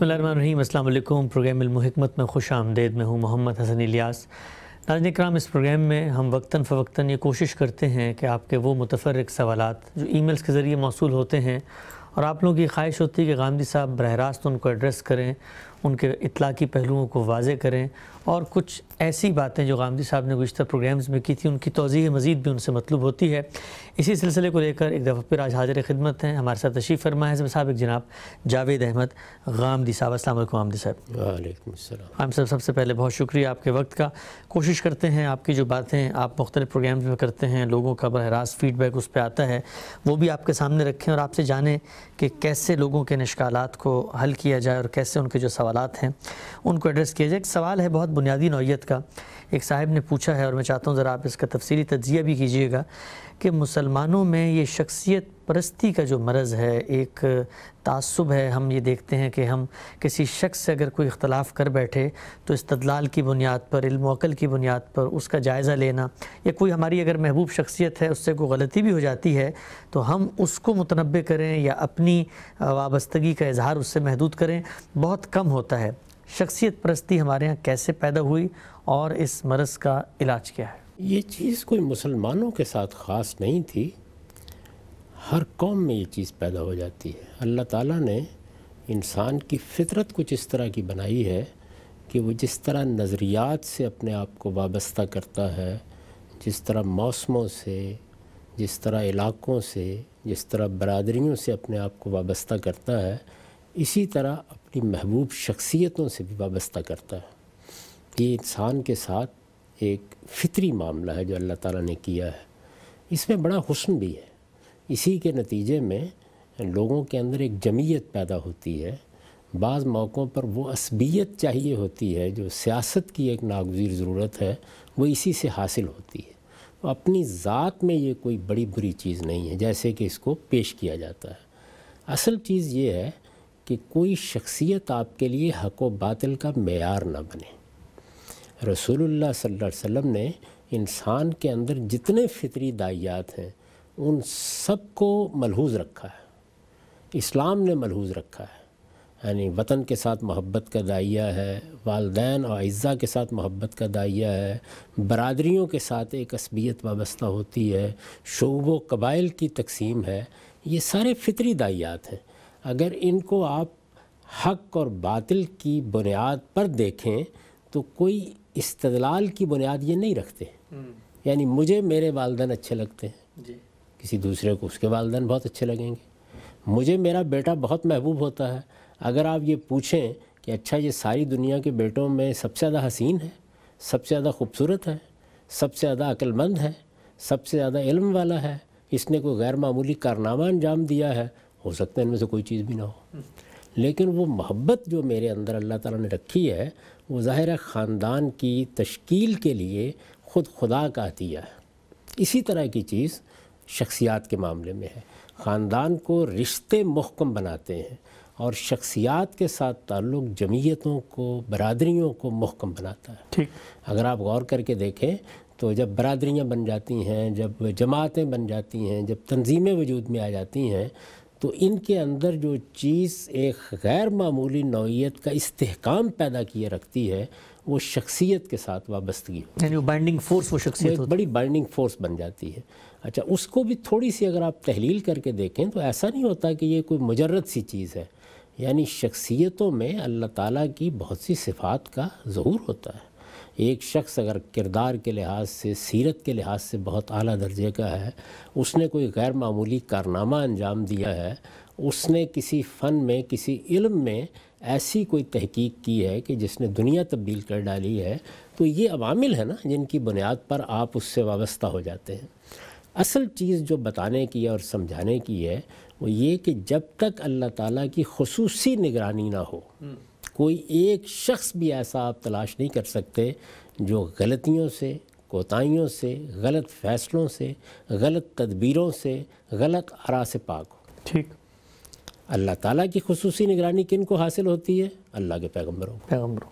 बसमीम अल्लाम प्रोग्राम में खुश आमदेद में हूँ मोहम्मद हसन इलियास नाजन कराम इस प्रोग्राम में हम वक्ता फ़वक्ता ये कोशिश करते हैं कि आपके वो मुतफरक सवाल जो ई मेल्स के ज़रिए मौसू होते हैं और आप लोगों की ख्वाहिश होती है कि गांधी साहब बरह रास्त उनको एड्रेस करें उनके इतला की पहलुओं को वाजे करें और कुछ ऐसी बातें जो गांधी साहब ने गुज्तर प्रोग्राम्स में की थी उनकी तोज़ी मज़ीद भी उनसे मतलब होती है इसी सिलसिले को लेकर एक दफ़ा फिर आज हाजिर खिदमत हैं हमारे साथ तशीफ़ फरमा है सबक जनाब जावेद अहमद गांधी साहब असल गांधी साहब वालेकुम हम साहब सबसे पहले बहुत शुक्रिया आपके वक्त का कोशिश करते हैं आपकी जो बातें आप मुख्तलिफ प्रोग्राम्स में करते हैं लोगों का बरह रास्त फीडबैक उस पर आता है वो भी आपके सामने रखें और आपसे जानें कि कैसे लोगों के निष्कालात को हल किया जाए और कैसे उनके जो सवाल हैं उनको एड्रेस किया जाए एक सवाल है बहुत बुनियादी नौीयत का एक साहब ने पूछा है और मैं चाहता हूँ ज़रा आप इसका तफसीली तजिया भी कीजिएगा कि मुसलमानों में ये शख्सियत परस्ती का जो मरज़ है एक तसब है हम ये देखते हैं कि हम किसी शख्स से अगर कोई इख्तलाफ कर बैठे तो इस्तलाल की बुनियाद पर इल्मल की बुनियाद पर उसका जायज़ा लेना या कोई हमारी अगर महबूब शख्सियत है उससे कोई गलती भी हो जाती है तो हम उसको मुतनबे करें या अपनी वाबस्तगी का इजहार उससे महदूद करें बहुत कम होता है शख्सियत परस्ती हमारे यहाँ कैसे पैदा हुई और इस मरज़ का इलाज क्या है ये चीज़ कोई मुसलमानों के साथ ख़ास नहीं थी हर कौम में ये चीज़ पैदा हो जाती है अल्लाह ताला ने इंसान की फितरत कुछ इस तरह की बनाई है कि वो जिस तरह नज़रियात से अपने आप को वाबस्ता करता है जिस तरह मौसमों से जिस तरह इलाकों से जिस तरह बरदरीों से अपने आप को वाबस्ता करता है इसी तरह अपनी महबूब शख्सियतों से भी वाबस्ता करता है ये इंसान के साथ एक फितरी मामला है जो अल्लाह ताला ने किया है इसमें बड़ा हुस्न भी है इसी के नतीजे में लोगों के अंदर एक जमीयत पैदा होती है बाज़ मौक़ों पर वो असबियत चाहिए होती है जो सियासत की एक नागजीर ज़रूरत है वो इसी से हासिल होती है तो अपनी ज़ात में ये कोई बड़ी बुरी चीज़ नहीं है जैसे कि इसको पेश किया जाता है असल चीज़ ये है कि कोई शख्सियत आपके लिए हक व बातिल का मैार ना बने रसूलुल्लाह सल्लल्लाहु अलैहि वसल्लम ने इंसान के अंदर जितने फितरी दाइयात हैं उन सब को मलहूज रखा है इस्लाम ने मलहूज रखा है यानी वतन के साथ मोहब्बत का दाइया है वालदे और अज्ज़ा के साथ मोहब्बत का दाइया है बरदरीों के साथ एक असबियत वाबस्ता होती है शोब व कबाइल की तकसीम है ये सारे फितरी दाइयात हैं अगर इनको आप हक और बातिल की बुनियाद पर देखें तो कोई इस्तलाल की बुनियाद ये नहीं रखते हम्म। यानी मुझे मेरे वालदेन अच्छे लगते हैं किसी दूसरे को उसके वालदेन बहुत अच्छे लगेंगे मुझे मेरा बेटा बहुत महबूब होता है अगर आप ये पूछें कि अच्छा ये सारी दुनिया के बेटों में सबसे ज़्यादा हसीन है सबसे ज़्यादा खूबसूरत है सबसे ज़्यादा अक्लमंद है सबसे ज़्यादा इल्म वाला है इसने कोई गैर मामूली कारनामा अंजाम दिया है हो सकता है इनमें से कोई चीज़ भी ना हो लेकिन वो मोहब्बत जो मेरे अंदर अल्लाह ताला ने रखी है वो ज़ाहिर है ख़ानदान की तश्कील के लिए ख़ुद खुदा का हतिया है इसी तरह की चीज़ शख्सियात के मामले में है ख़ानदान को रिश्ते महकम बनाते हैं और शख्सियात के साथ ताल्लुक़ जमीयतों को बरदरीों को महकम बनाता है ठीक अगर आप गौर करके देखें तो जब बरदरियाँ बन जाती हैं जब जमातें बन जाती हैं जब तंजीमें वजूद में आ जाती हैं तो इनके अंदर जो चीज़ एक गैर मामूली नौीयत का इस्तेकाम पैदा किए रखती है वो शख्सियत के साथ वाबस्तगी यानी बाइंडिंग फोर्स वो शख्सियत एक बड़ी बाइंडिंग फोर्स बन जाती है अच्छा उसको भी थोड़ी सी अगर आप तहलील करके देखें तो ऐसा नहीं होता कि ये कोई मुजरद सी चीज़ है यानी शख्सियतों में अल्लाह ताला की बहुत सी सिफात का ज़हूर होता है एक शख्स अगर किरदार के लिहाज से सीरत के लिहाज से बहुत अली दर्जे का है उसने कोई गैर मामूली कारनामा अंजाम दिया है उसने किसी फ़न में किसी इल्म में ऐसी कोई तहकीक की है कि जिसने दुनिया तब्दील कर डाली है तो ये अवामिल है ना जिनकी बुनियाद पर आप उससे वाबस्ता हो जाते हैं असल चीज़ जो बताने की है और समझाने की है वो ये कि जब तक अल्लाह ताला की खसूसी निगरानी ना हो हम्म। कोई एक शख्स भी ऐसा आप तलाश नहीं कर सकते जो गलतियों से कोताहियों से गलत फ़ैसलों से गलत तदबीरों से गलत आरा से पाक हो ठीक अल्लाह ताला की खसूस निगरानी किन को हासिल होती है अल्लाह के पैगम्बरों पैगम्बरों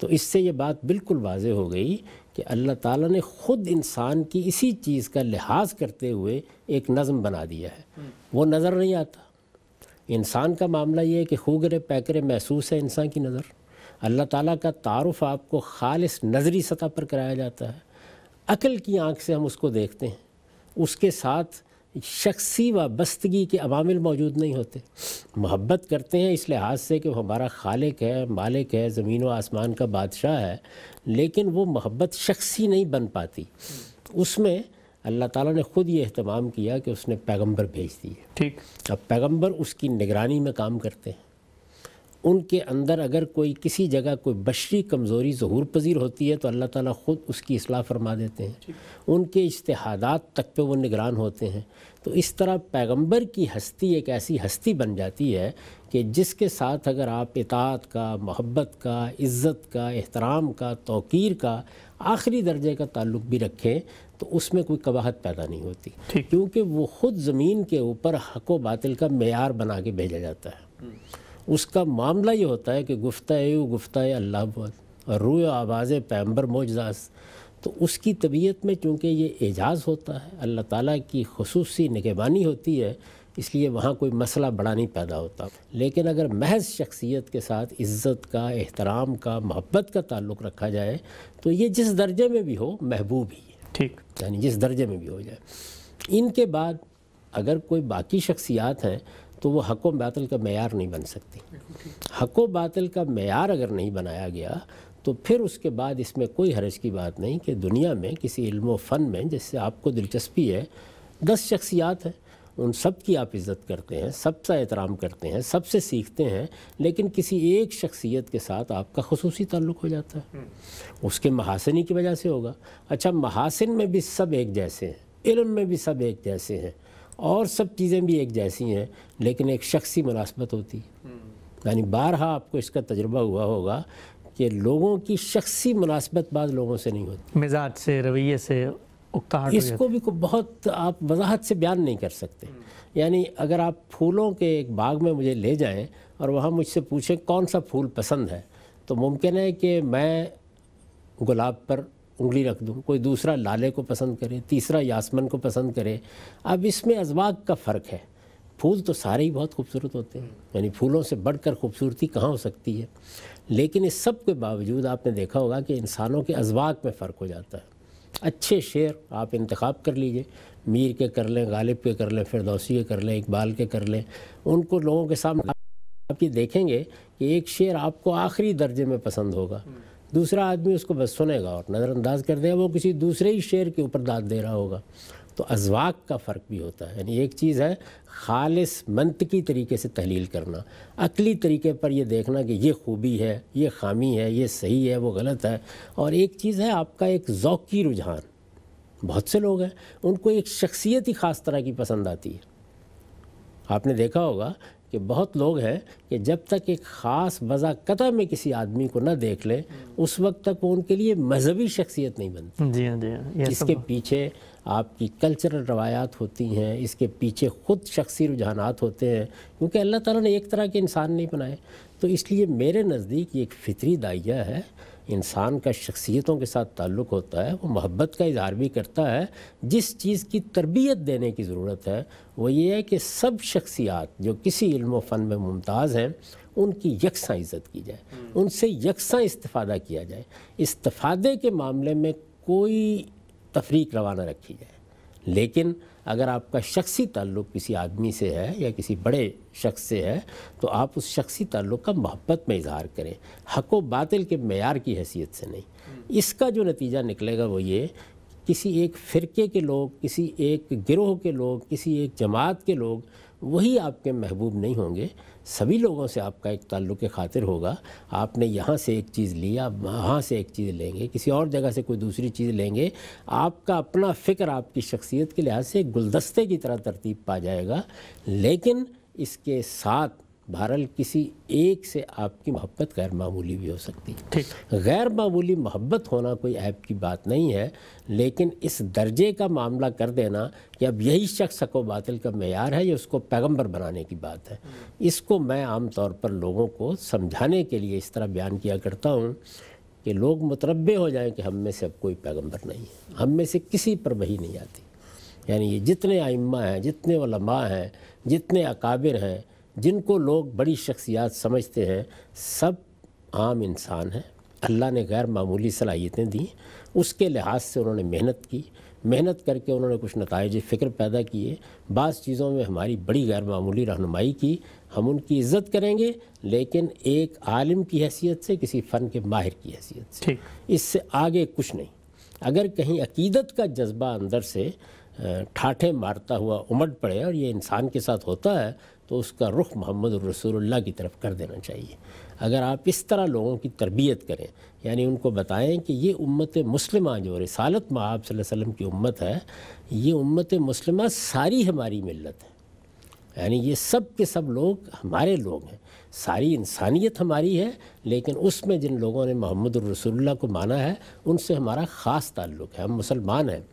तो इससे ये बात बिल्कुल वाज हो गई कि अल्लाह ताला ने ख़ुद इंसान की इसी चीज़ का लिहाज करते हुए एक नज़म बना दिया है वो नज़र नहीं आता इंसान का मामला ये है कि खूगरे पैकरे महसूस है इंसान की नज़र अल्लाह ताला का तारफ़ आपको खालिस नज़री सतह पर कराया जाता है अकल की आंख से हम उसको देखते हैं उसके साथ शख्सी बस्तगी के अवामिल मौजूद नहीं होते मोहब्बत करते हैं इस लिहाज से कि वो हमारा खालिक है मालिक है ज़मीन व आसमान का बादशाह है लेकिन वो मोहब्बत शख्सी नहीं बन पाती उसमें अल्लाह ताला ने ख़ुद ये अहतमाम किया कि उसने पैगंबर भेज दिए ठीक अब पैगंबर उसकी निगरानी में काम करते हैं उनके अंदर अगर कोई किसी जगह कोई बशरी कमज़ोरी ज़हूर पजीर होती है तो अल्लाह ताला ख़ुद उसकी असलाह फरमा देते हैं उनके इश्तहादात तक पे वो निगरान होते हैं तो इस तरह पैगंबर की हस्ती एक ऐसी हस्ती बन जाती है कि जिसके साथ अगर आप इतात का मोहब्बत का इज़्ज़त का एहतराम का तोक़ीर का आखिरी दर्जे का ताल्लुक भी रखें तो उसमें कोई कवाहत पैदा नहीं होती क्योंकि वो ख़ुद ज़मीन के ऊपर हक व बातिल का मैार बना के भेजा जाता है हम्म। उसका मामला ये होता है कि गुफ्ता यू गुफ्ता अल्लाह और रूए आवाज़ पैम्बर मोजाज तो उसकी तबीयत में चूँकि ये एजाज़ होता है अल्लाह ताली की खसूस निगबानी होती है इसलिए वहाँ कोई मसला बड़ा नहीं पैदा होता लेकिन अगर महज शख्सियत के साथ इज़्ज़त का एहतराम का मोहब्बत का ताल्लुक़ रखा जाए तो ये जिस दर्जे में भी हो महबूब ही है ठीक यानी जिस दर्जे में भी हो जाए इनके बाद अगर कोई बाकी शख्सियात हैं तो वो हक बातल का मैार नहीं बन सकती हक व का मैार अगर नहीं बनाया गया तो फिर उसके बाद इसमें कोई हरज की बात नहीं कि दुनिया में किसी इल्म फ़न में जिससे आपको दिलचस्पी है दस शख्सियात हैं उन सब की आप इज़्ज़त करते हैं सबका एहतराम करते हैं सबसे सीखते हैं लेकिन किसी एक शख्सियत के साथ आपका खसूसी ताल्लुक़ हो जाता है हम्म। उसके महासनी की वजह से होगा अच्छा महासिन में भी सब एक जैसे हैं इलम में भी सब एक जैसे हैं और सब चीज़ें भी एक जैसी हैं लेकिन एक शख्सी मुनासबत होती है हम्म। यानी बारहा आपको इसका तजर्बा हुआ होगा कि लोगों की शख्सी मुनासबत बाद लोगों से नहीं होती मिजाज से रवैये से उकताहट इसको भी को बहुत आप वजाहत से बयान नहीं कर सकते यानी अगर आप फूलों के एक बाग में मुझे ले जाएं और वहाँ मुझसे पूछें कौन सा फूल पसंद है तो मुमकिन है कि मैं गुलाब पर उंगली रख दूँ कोई दूसरा लाले को पसंद करे तीसरा यासमन को पसंद करे अब इसमें अजवाग का फ़र्क है फूल तो सारे ही बहुत खूबसूरत होते हैं यानी फूलों से बढ़कर खूबसूरती कहाँ हो सकती है लेकिन इस सब के बावजूद आपने देखा होगा कि इंसानों के अजवाक में फ़र्क हो जाता है अच्छे शेर आप इंतखब कर लीजिए मीर के कर लें गालिब के कर लें फिरदौसी के कर लें इकबाल के कर लें उनको लोगों के सामने आप ये देखेंगे कि एक शेर आपको आखिरी दर्जे में पसंद होगा दूसरा आदमी उसको बस सुनेगा और नज़रअंदाज कर देगा वो किसी दूसरे ही शेर के ऊपर दाद दे रहा होगा तो अजवाक का फ़र्क भी होता है यानी एक चीज़ है खालिस की तरीके से तहलील करना अकली तरीके पर यह देखना कि ये खूबी है ये खामी है ये सही है वो गलत है और एक चीज़ है आपका एक ौकी रुझान बहुत से लोग हैं उनको एक शख्सियत ही ख़ास तरह की पसंद आती है आपने देखा होगा कि बहुत लोग हैं कि जब तक एक ख़ास बजाकता में किसी आदमी को ना देख लें उस वक्त तक वो उनके लिए मजहबी शख्सियत नहीं बनती जी हाँ, जी इसके हाँ, पीछे आपकी कल्चरल रवायात होती हैं इसके पीछे ख़ुद शख्सी रुझानात होते हैं क्योंकि अल्लाह ताला ने एक तरह के इंसान नहीं बनाए तो इसलिए मेरे नज़दीक ये एक फितरी दाइया है इंसान का शख्सियतों के साथ ताल्लुक़ होता है वो मोहब्बत का इजहार भी करता है जिस चीज़ की तरबियत देने की ज़रूरत है वो ये है कि सब शख्सियात जो किसी इल्म फ़न में मुमताज़ हैं उनकी यकसा इज़्ज़त की जाए हम्म। उनसे यकसा इस्ता किया जाए इस्तादे के मामले में कोई तफरीक रवाना रखी जाए लेकिन अगर आपका शख्सी ताल्लुक किसी आदमी से है या किसी बड़े शख्स से है तो आप उस शख्सी ताल्लुक का मोहब्बत में इजहार करें हक व बातिल के मैार की हैसियत से नहीं इसका जो नतीजा निकलेगा वो ये किसी एक फ़िरके के लोग किसी एक गिरोह के लोग किसी एक जमात के लोग वही आपके महबूब नहीं होंगे सभी लोगों से आपका एक ताल्लुक़ खातिर होगा आपने यहाँ से एक चीज़ ली आप वहाँ से एक चीज़ लेंगे किसी और जगह से कोई दूसरी चीज़ लेंगे आपका अपना फ़िक्र आपकी शख्सियत के लिहाज से गुलदस्ते की तरह तरतीब पा जाएगा लेकिन इसके साथ बहरहाल किसी एक से आपकी मोहब्बत गैर मामूली भी हो सकती है गैर मामूली मोहब्बत होना कोई ऐप की बात नहीं है लेकिन इस दर्जे का मामला कर देना कि अब यही शख्स को बातिल का मैार है या उसको पैगंबर बनाने की बात है इसको मैं आम तौर पर लोगों को समझाने के लिए इस तरह बयान किया करता हूँ कि लोग मतरबे हो जाएँ कि हम में से अब कोई पैगम्बर नहीं है हम में से किसी पर वही नहीं आती यानी ये जितने आइम्मा हैं जितने वलमा हैं जितने अकाबिर हैं जिनको लोग बड़ी शख्सियात समझते हैं सब आम इंसान हैं अल्लाह ने गैर मामूली सलाहियतें दी उसके लिहाज से उन्होंने मेहनत की मेहनत करके उन्होंने कुछ नतज फ़िक्र पैदा किए बाज़ चीज़ों में हमारी बड़ी गैर मामूली रहनुमाई की हम उनकी इज़्ज़त करेंगे लेकिन एक आलिम की हैसियत से किसी फ़न के माहिर की हैसियत से इससे आगे कुछ नहीं अगर कहीं अकीदत का जज्बा अंदर से ठाठे मारता हुआ उमड़ पड़े और ये इंसान के साथ होता है तो उसका रुख मोहम्मद रसूलुल्लाह की तरफ कर देना चाहिए अगर आप इस तरह लोगों की तरबियत करें यानी उनको बताएं कि ये उम्मत मुस्लिमा जो रसालत में वसल्लम की उम्मत है ये उम्मत मुस्लिमा सारी हमारी मिलत है यानी ये सब के सब लोग हमारे लोग हैं सारी इंसानियत हमारी है लेकिन उसमें जिन लोगों ने मोहम्मद रसोल्ला को माना है उनसे हमारा ख़ास ताल्लुक़ है हम मुसलमान हैं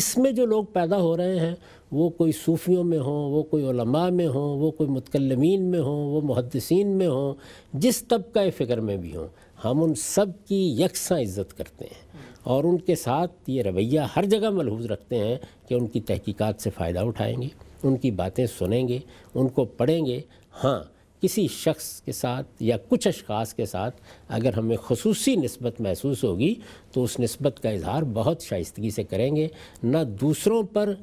इसमें जो लोग पैदा हो रहे हैं वो कोई सूफियों में हों वो कोई उलमा में हों वो कोई मतकलमीन में हों वो मुहदसिन में हों जिस तबका फ़िक्र में भी हों हम उन सब की यकसा इज़्ज़त करते हैं और उनके साथ ये रवैया हर जगह मलहूज रखते हैं कि उनकी तहकीकात से फ़ायदा उठाएंगे उनकी बातें सुनेंगे उनको पढ़ेंगे हाँ किसी शख्स के साथ या कुछ अशखास के साथ अगर हमें खसूस नस्बत महसूस होगी तो उस नस्बत का इजहार बहुत शाइस्तगी से करेंगे न दूसरों पर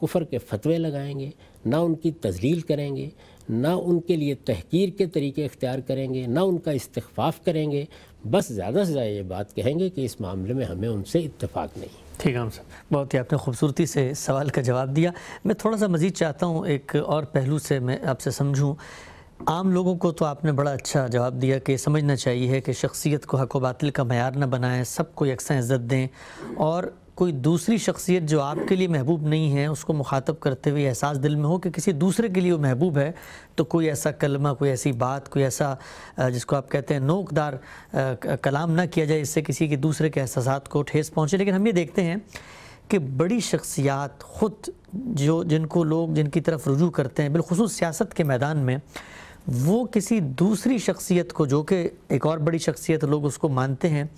कुफर के फतवे लगाएंगे ना उनकी तजलील करेंगे ना उनके लिए तहकीर के तरीके इख्तियार करेंगे ना उनका इस्तफ़ाफ़ करेंगे बस ज़्यादा से ज़्यादा ये बात कहेंगे कि इस मामले में हमें उनसे इतफाक़ नहीं ठीक है सर बहुत ही आपने खूबसूरती से सवाल का जवाब दिया मैं थोड़ा सा मज़ीद चाहता हूँ एक और पहलू से मैं आपसे समझूँ आम लोगों को तो आपने बड़ा अच्छा जवाब दिया कि समझना चाहिए कि शख्सियत को हक वातिल का मैार न बनाएं सबको यकसा इज़्ज़त दें और कोई दूसरी शख्सियत जो आपके लिए महबूब नहीं है उसको मुखातब करते हुए एहसास दिल में हो कि किसी दूसरे के लिए वो महबूब है तो कोई ऐसा कलमा कोई ऐसी बात कोई ऐसा जिसको आप कहते हैं नोकदार कलाम ना किया जाए इससे किसी के दूसरे के एहसास को ठेस पहुँचे लेकिन हम ये देखते हैं कि बड़ी शख्सियात ख़ुद जो जिनको लोग जिनकी तरफ रुजू करते हैं बिलखसूस सियासत के मैदान में वो किसी दूसरी शख्सियत को जो कि एक और बड़ी शख्सियत लोग उसको मानते हैं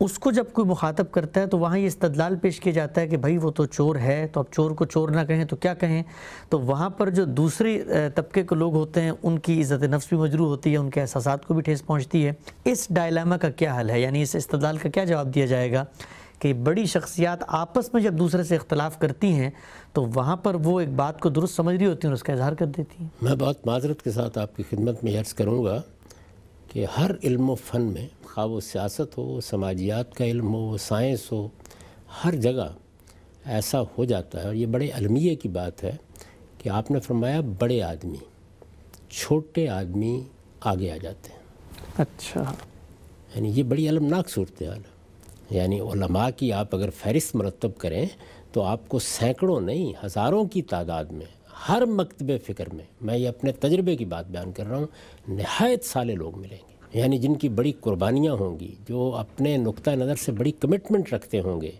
उसको जब कोई मुखातब करता है तो वहाँ ये इस्तदलाल पेश किया जाता है कि भाई वो तो चोर है तो अब चोर को चोर ना कहें तो क्या कहें तो वहाँ पर जो दूसरे तबके के लोग होते हैं उनकी इज़्ज़त नफ्स भी मजरू होती है उनके एहसास को भी ठेस पहुँचती है इस डायलामा का क्या हल है यानी इस इस्तदलाल का क्या जवाब दिया जाएगा कि बड़ी शख्सियात आपस में जब दूसरे से इख्तलाफ करती हैं तो वहाँ पर वो एक बात को दुरुस्त समझ रही होती हैं और उसका इजहार कर देती हैं मैं बहुत माजरत के साथ आपकी खिदमत में अर्ज़ करूँगा कि हर इल्म फ़न में खा वो सियासत हो समाजियात का इल्म हो साइंस हो हर जगह ऐसा हो जाता है और ये बड़े अलमिये की बात है कि आपने फरमाया बड़े आदमी छोटे आदमी आगे आ जाते हैं अच्छा यानी ये बड़ी अलमनाक सूरत हाल है यानी उलमा की आप अगर फहरिस्त मरतब करें तो आपको सैकड़ों नहीं हज़ारों की तादाद में हर मकतब फ़िक्र में मैं ये अपने तजर्बे की बात बयान कर रहा हूँ नहायत साले लोग मिलेंगे यानी जिनकी बड़ी कुर्बानियाँ होंगी जो अपने नुक़ नज़र से बड़ी कमिटमेंट रखते होंगे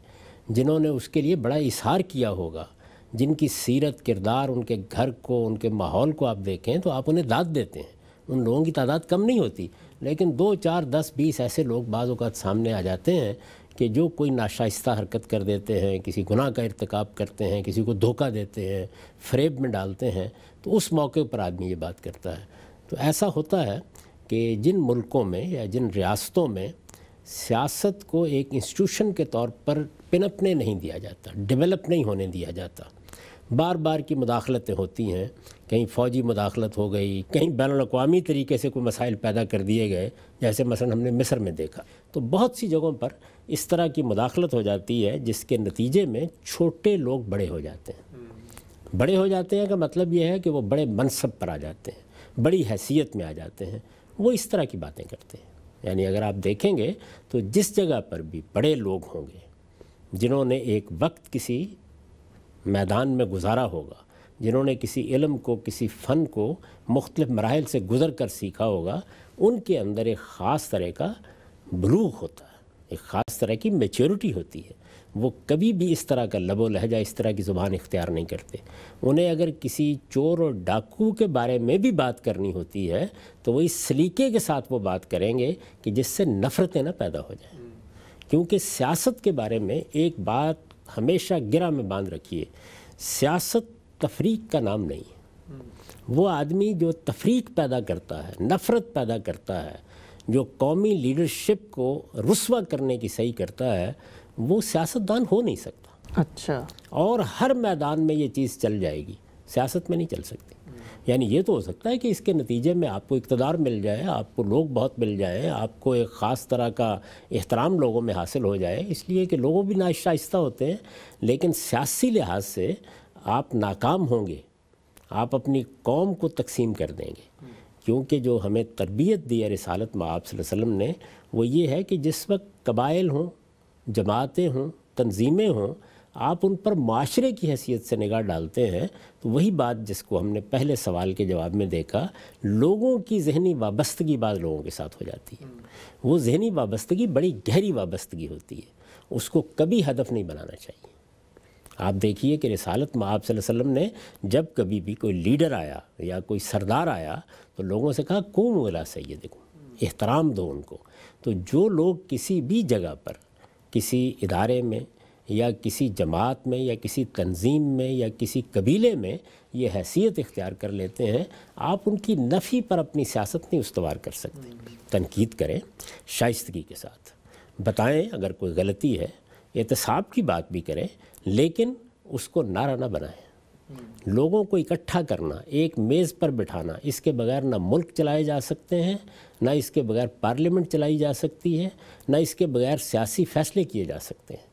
जिन्होंने उसके लिए बड़ा इशार किया होगा जिनकी सीरत किरदार उनके घर को उनके माहौल को आप देखें तो आप उन्हें दाद देते हैं उन लोगों की तादाद कम नहीं होती लेकिन दो चार दस बीस ऐसे लोग बाज़ात सामने आ जाते हैं कि जो कोई नाशाइस्ता हरकत कर देते हैं किसी गुनाह का इरतक करते हैं किसी को धोखा देते हैं फ्रेब में डालते हैं तो उस मौके पर आदमी ये बात करता है तो ऐसा होता है कि जिन मुल्कों में या जिन रियासतों में सियासत को एक इंस्टीट्यूशन के तौर पर पिनपने नहीं दिया जाता डेवलप नहीं होने दिया जाता बार बार की मुदाखलतें होती हैं कहीं फ़ौजी मुदाखलत हो गई कहीं बैन अवी तरीके से कोई मसाइल पैदा कर दिए गए जैसे मसलन हमने मिस्र में देखा तो बहुत सी जगहों पर इस तरह की मुदाखलत हो जाती है जिसके नतीजे में छोटे लोग बड़े हो जाते हैं बड़े हो जाते हैं का मतलब यह है कि वो बड़े मनसब पर आ जाते हैं बड़ी हैसियत में आ जाते हैं वो इस तरह की बातें करते हैं यानी अगर आप देखेंगे तो जिस जगह पर भी बड़े लोग होंगे जिन्होंने एक वक्त किसी मैदान में गुजारा होगा जिन्होंने किसी इलम को किसी फ़न को मुख्तलिफ़ मराहल से गुज़र कर सीखा होगा उनके अंदर एक ख़ास तरह का बलूक होता है एक ख़ास तरह की मेच्योरिटी होती है वो कभी भी इस तरह का लबो लहजा इस तरह की ज़ुबान इख्तियार नहीं करते उन्हें अगर किसी चोर और डाकू के बारे में भी बात करनी होती है तो वो इस सलीके के साथ वो बात करेंगे कि जिससे नफ़रतें ना पैदा हो जाए क्योंकि सियासत के बारे में एक बात हमेशा गिरा में बांध रखिए सियासत तफरीक का नाम नहीं है वो आदमी जो तफरीक पैदा करता है नफ़रत पैदा करता है जो कौमी लीडरशिप को रसवा करने की सही करता है वो सियासतदान हो नहीं सकता अच्छा और हर मैदान में ये चीज़ चल जाएगी सियासत में नहीं चल सकती यानी ये तो हो सकता है कि इसके नतीजे में आपको इकतदार मिल जाए आपको लोग बहुत मिल जाए आपको एक ख़ास तरह का एहतराम लोगों में हासिल हो जाए इसलिए कि लोगों भी ना शाइस्ता होते हैं लेकिन सियासी लिहाज से आप नाकाम होंगे आप अपनी कौम को तकसीम कर देंगे क्योंकि जो हमें तरबियत दी है रसालत माँ वसम ने वो ये है कि जिस वक्त कबाइल हों जमातें हों तंजीमें हों आप उन पर माशरे की हैसियत से निगाह डालते हैं तो वही बात जिसको हमने पहले सवाल के जवाब में देखा लोगों की जहनी वाबस्तगी बाद लोगों के साथ हो जाती है वो जहनी वाबस्तगी बड़ी गहरी वाबस्तगी होती है उसको कभी हदफ नहीं बनाना चाहिए आप देखिए कि रसालत में आप वसल्लम ने जब कभी भी कोई लीडर आया या कोई सरदार आया तो लोगों से कहा कौन वाला देखो एहतराम दो उनको तो जो लोग किसी भी जगह पर किसी इदारे में या किसी जमात में या किसी तंजीम में या किसी कबीले में ये हैसियत इख्तियार कर लेते हैं आप उनकी नफ़ी पर अपनी सियासत नहीं उसवार कर सकते तनकीद करें शाइतगी के साथ बताएं अगर कोई गलती है एहतसाब की बात भी करें लेकिन उसको नारा ना बनाएं लोगों को इकट्ठा करना एक मेज़ पर बिठाना इसके बगैर ना मुल्क चलाए जा सकते हैं ना इसके बगैर पार्लियामेंट चलाई जा सकती है ना इसके बगैर सियासी फैसले किए जा सकते हैं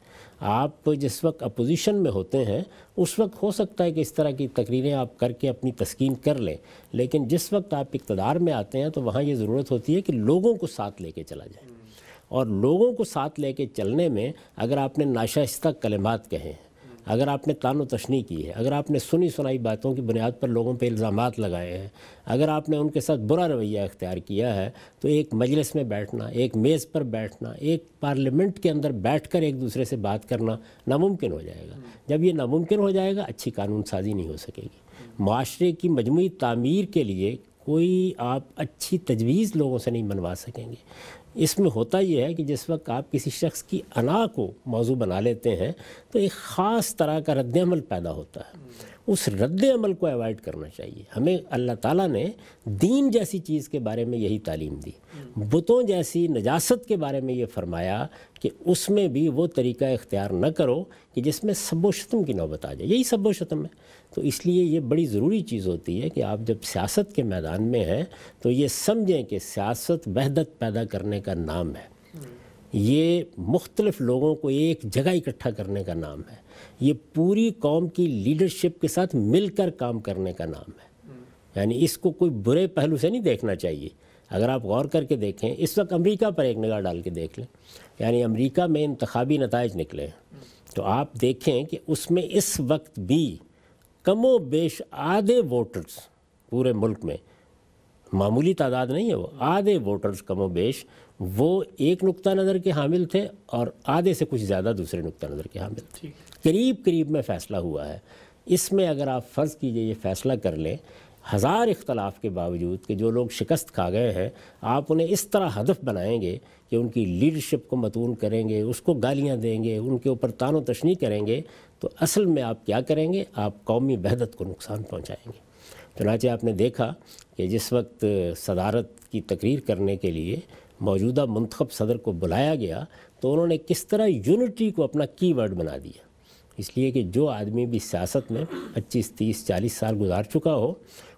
आप जिस वक्त अपोजिशन में होते हैं उस वक्त हो सकता है कि इस तरह की तकरीरें आप करके अपनी तस्कीन कर लें लेकिन जिस वक्त आप इकतदार में आते हैं तो वहाँ ये ज़रूरत होती है कि लोगों को साथ लेके चला जाए और लोगों को साथ लेके चलने में अगर आपने नाशाइस्ता कलमात कहे हैं अगर आपने तान तशनी की है अगर आपने सुनी सुनाई बातों की बुनियाद पर लोगों पर इल्ज़ाम लगाए हैं अगर आपने उनके साथ बुरा रवैया अख्तियार किया है तो एक मजलिस में बैठना एक मेज़ पर बैठना एक पार्लियामेंट के अंदर बैठ कर एक दूसरे से बात करना नामुमकिन हो जाएगा जब ये नामुमकिन हो जाएगा अच्छी कानून साजी नहीं हो सकेगी माशरे की मजमू तमीर के लिए कोई आप अच्छी तजवीज़ लोगों से नहीं बनवा सकेंगे इसमें होता यह है कि जिस वक्त आप किसी शख्स की अना को मौजू बना लेते हैं तो एक ख़ास तरह का रद्दमल पैदा होता है उस रद्दमल को अवॉइड करना चाहिए हमें अल्लाह ताला ने दीन जैसी चीज़ के बारे में यही तालीम दी बुतों जैसी नजासत के बारे में ये फरमाया कि उसमें भी वो तरीका इख्तियार न करो कि जिसमें सबोशतम की नौबत आ जाए यही सबोशतम है तो इसलिए ये बड़ी ज़रूरी चीज़ होती है कि आप जब सियासत के मैदान में हैं तो ये समझें कि सियासत वहदत पैदा करने का नाम है ये मुख्तलफ़ लोगों को एक जगह इकट्ठा करने का नाम है ये पूरी कौम की लीडरशिप के साथ मिलकर काम करने का नाम है यानी इसको कोई बुरे पहलू से नहीं देखना चाहिए अगर आप गौर करके देखें इस वक्त अमेरिका पर एक निगाह डाल के देख लें यानी अमेरिका में इंतबी नतज निकले तो आप देखें कि उसमें इस वक्त भी कमो बेश आधे वोटर्स पूरे मुल्क में मामूली तादाद नहीं है वो आधे वोटर्स कमो बेश वो एक नुक्ता नज़र के हामिल थे और आधे से कुछ ज़्यादा दूसरे नुक्ता नज़र के हामिल थे करीब करीब में फ़ैसला हुआ है इसमें अगर आप फ़र्ज़ कीजिए ये फ़ैसला कर लें हज़ार इख्तलाफ के बावजूद कि जो लोग शिकस्त खा गए हैं आप उन्हें इस तरह हदफ बनाएंगे कि उनकी लीडरशिप को मतून करेंगे उसको गालियाँ देंगे उनके ऊपर तानो तशनी करेंगे तो असल में आप क्या करेंगे आप कौमी वहदत को नुकसान पहुँचाएँगे चुनाचे आपने देखा कि जिस वक्त सदारत की तकरीर करने के लिए मौजूदा मंतखब सदर को बुलाया गया तो उन्होंने किस तरह यूनिटी को अपना की वर्ड बना दिया इसलिए कि जो आदमी भी सियासत में 25, 30, 40 साल गुजार चुका हो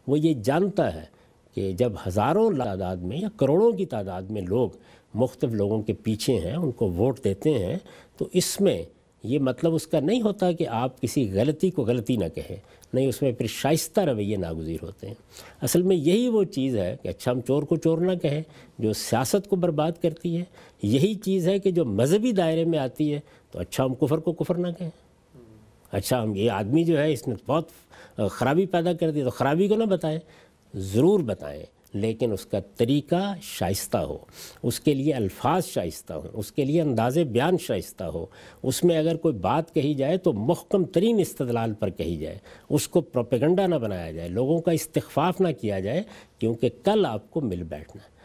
वो ये जानता है कि जब हज़ारों तादाद में या करोड़ों की तादाद में लोग मुख्तफ लोगों के पीछे हैं उनको वोट देते हैं तो इसमें ये मतलब उसका नहीं होता कि आप किसी गलती को गलती ना कहें नहीं उसमें फिर शाइस्ता रवैये नागजीर होते हैं असल में यही वो चीज़ है कि अच्छा हम चोर को चोर ना कहें जो सियासत को बर्बाद करती है यही चीज़ है कि जो मजहबी दायरे में आती है तो अच्छा हम कुफर को कुफर ना कहें अच्छा हम ये आदमी जो है इसने बहुत ख़राबी पैदा कर दी तो ख़राबी को ना बताएं ज़रूर बताएं लेकिन उसका तरीका शाइस्ता हो उसके लिए अल्फाज शाइस्त हो उसके लिए अंदाज़ बयान शाइस्ता हो उसमें अगर कोई बात कही जाए तो महकम तरीन इस्तलाल पर कही जाए उसको प्रोपेगंडा ना बनाया जाए लोगों का इस्तफाफ ना किया जाए क्योंकि कल आपको मिल बैठना है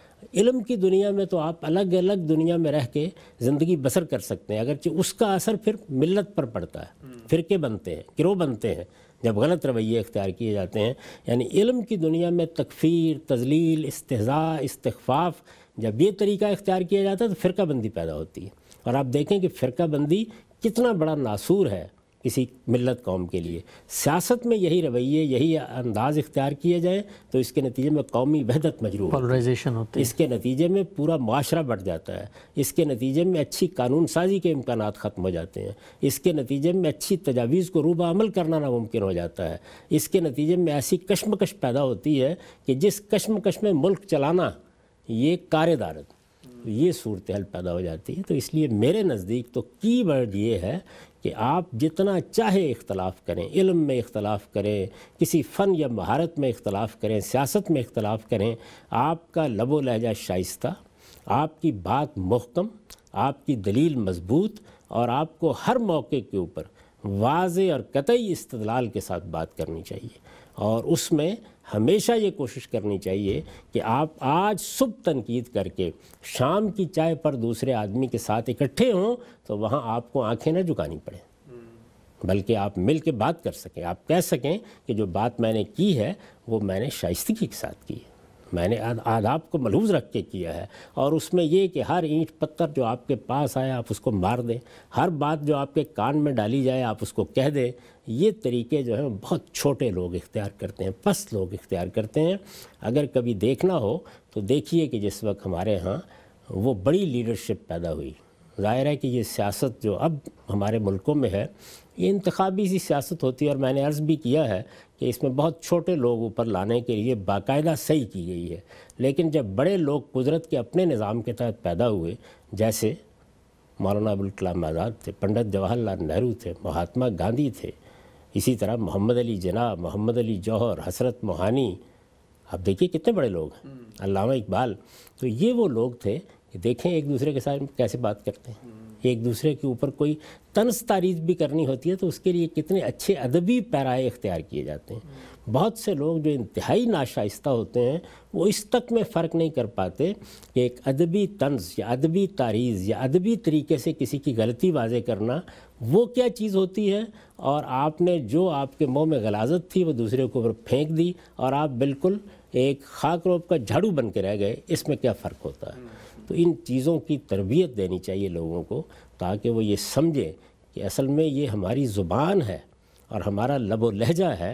इल्म की दुनिया में तो आप अलग अलग दुनिया में रह के ज़िंदगी बसर कर सकते हैं अगरचे उसका असर फिर मिलत पर पड़ता है फिरके बनते हैं गिरोह बनते हैं जब गलत रवैये अख्तियार किए जाते हैं यानी इल्म की दुनिया में तकफ़ीर तजलील इसतज़ा इस्तफ़ाफ़ जब ये तरीका इख्तियार किया जाता है तो फ़िरका बंदी पैदा होती है और आप देखें कि फ़िरका बंदी कितना बड़ा नासूर है किसी मिलत कौम के लिए सियासत में यही रवैये यही अंदाज इख्तियार किए जाएँ तो इसके नतीजे में कौमी वहदत मजरूर पोलराइजेशन होती है इसके नतीजे में पूरा माशरा बढ़ जाता है इसके नतीजे में अच्छी कानून साजी के इम्कान ख़त्म हो जाते हैं इसके नतीजे में अच्छी तजावीज़ को रूबा अमल करना नामुमकिन हो जाता है इसके नतीजे में ऐसी कश्मकश पैदा होती है कि जिस कश्मकश में मुल्क चलाना ये कारदारत ये सूरत पैदा हो जाती है तो इसलिए मेरे नज़दीक तो की वर्ड ये है कि आप जितना चाहे इख्तलाफ करें इल्म में इख्तलाफ करें किसी फ़न या महारत में इख्तलाफ करें सियासत में इख्तलाफ करें आपका लबो लहजा शाइस्ता आपकी बात महकम आपकी दलील मजबूत और आपको हर मौके के ऊपर वाज और कतई इस्तलाल के साथ बात करनी चाहिए और उसमें हमेशा ये कोशिश करनी चाहिए कि आप आज सुबह तनकीद करके शाम की चाय पर दूसरे आदमी के साथ इकट्ठे हों तो वहाँ आपको आंखें ना झुकानी पड़े बल्कि आप मिल के बात कर सकें आप कह सकें कि जो बात मैंने की है वो मैंने शाइस्तगी के साथ की है मैंने आदाब को मलूज रख के किया है और उसमें ये कि हर ईंट पत्थर जो आपके पास आए आप उसको मार दें हर बात जो आपके कान में डाली जाए आप उसको कह दें ये तरीके जो हैं बहुत छोटे लोग इख्तियार करते हैं पस्त लोग इख्तियार करते हैं अगर कभी देखना हो तो देखिए कि जिस वक्त हमारे यहाँ वो बड़ी लीडरशिप पैदा हुई ज़ाहिर है कि ये सियासत जो अब हमारे मुल्कों में है ये इंतबी सी सियासत होती है और मैंने अर्ज़ भी किया है कि इसमें बहुत छोटे लोग ऊपर लाने के लिए बाकायदा सही की गई है लेकिन जब बड़े लोग कुदरत के अपने निज़ाम के तहत पैदा हुए जैसे मौलाना अबुल कलाम आज़ाद थे पंडित जवाहरलाल नेहरू थे महात्मा गांधी थे इसी तरह मोहम्मद अली जना मोहम्मद अली जौहर हसरत मोहानी आप देखिए कितने बड़े लोग हैं हम्म। अलामा इकबाल तो ये वो लोग थे कि देखें एक दूसरे के साथ कैसे बात करते हैं एक दूसरे के ऊपर कोई तनस तारीफ भी करनी होती है तो उसके लिए कितने अच्छे अदबी पैराए इख्तियार किए जाते हैं बहुत से लोग जो इंतहाई नाशाइस्त होते हैं वो इस तक में फ़र्क नहीं कर पाते कि एक अदबी तंज या अदबी तारीज़ या अदबी तरीके से किसी की गलती वाजे करना वो क्या चीज़ होती है और आपने जो आपके मुंह में गलाजत थी वो दूसरे के ऊपर फेंक दी और आप बिल्कुल एक खाक रोप का झाड़ू बन के रह गए इसमें क्या फ़र्क होता है तो इन चीज़ों की तरबियत देनी चाहिए लोगों को ताकि वो ये समझें कि असल में ये हमारी ज़ुबान है और हमारा लबो लहजा है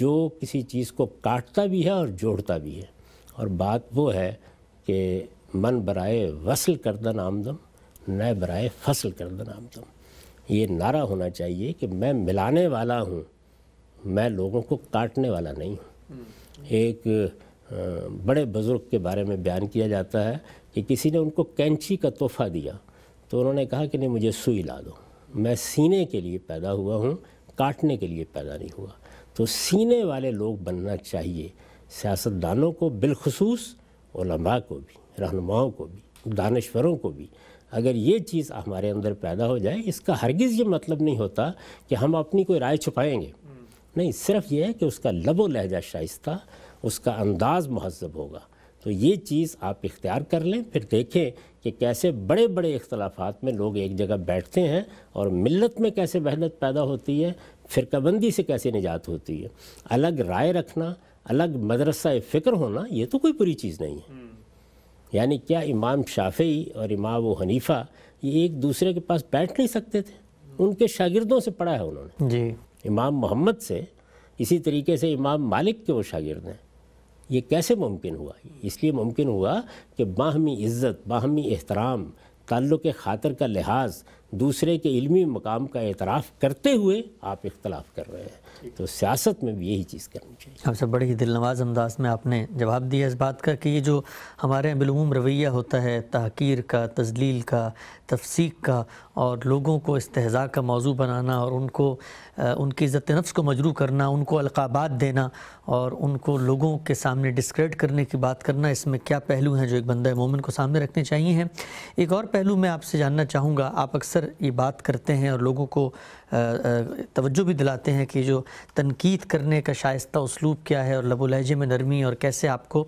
जो किसी चीज़ को काटता भी है और जोड़ता भी है और बात वो है कि मन बराए वसल करदन आमदम न बराए फसल करदन आमदम ये नारा होना चाहिए कि मैं मिलाने वाला हूँ मैं लोगों को काटने वाला नहीं हूँ हम्म। एक बड़े बुज़ुर्ग के बारे में बयान किया जाता है कि किसी ने उनको कैंची का तोहफा दिया तो उन्होंने कहा कि नहीं मुझे सुई ला दो मैं सीने के लिए पैदा हुआ हूँ काटने के लिए पैदा नहीं हुआ तो सीने वाले लोग बनना चाहिए सियासतदानों को बिलखसूस ओलमा को भी रहनुमाओं को भी दानश्वरों को भी अगर ये चीज़ हमारे अंदर पैदा हो जाए इसका हरगिज़ ये मतलब नहीं होता कि हम अपनी कोई राय छुपाएंगे हम्म। नहीं सिर्फ ये है कि उसका लबो लहजा शाइस्ता उसका अंदाज़ महजब होगा तो ये चीज़ आप इख्तियार कर लें फिर देखें कि कैसे बड़े बड़े इख्तलाफात में लोग एक जगह बैठते हैं और मिलत में कैसे बहनत पैदा होती है फ़िरकाबंदी से कैसे निजात होती है अलग राय रखना अलग मदरसा फ़िक्र होना ये तो कोई बुरी चीज़ नहीं है हम्म। यानी क्या इमाम शाफी और इमाम व हनीफ़ा ये एक दूसरे के पास बैठ नहीं सकते थे उनके शागिर्दों से पढ़ा है उन्होंने जी इमाम मोहम्मद से इसी तरीके से इमाम मालिक के वो शागिर्द हैं ये कैसे मुमकिन हुआ इसलिए मुमकिन हुआ कि बाहमी इज़्ज़त बाहमी एहतराम ताल्लुक़ ख़ातर का लिहाज दूसरे के इल्मी मकाम का एतराफ़ करते हुए आप इख्तलाफ कर रहे हैं तो सियासत में भी यही चीज़ करनी चाहिए सब बड़े ही दिलनवाज अंदाज में आपने जवाब दिया इस बात का कि ये जो हमारे यहाँ बिलूम रवैया होता है तहकीर का तजलील का तफसीक का और लोगों को इसतजा का मौजू बनाना और उनको उनकी इज़्ज़त नफ्स को मजरू करना उनको अलकाबात देना और उनको लोगों के सामने डिस्क्रेड करने की बात करना इसमें क्या पहलू हैं जो एक बंद मोमिन को सामने रखने चाहिए हैं एक और पहलू मैं आपसे जानना चाहूँगा आप अक्सर ये बात करते हैं और लोगों को तवज्जो भी दिलाते हैं कि जो तनकीद करने का शायस्त उसलूब क्या है और लबो लहजे में नरमी और कैसे आपको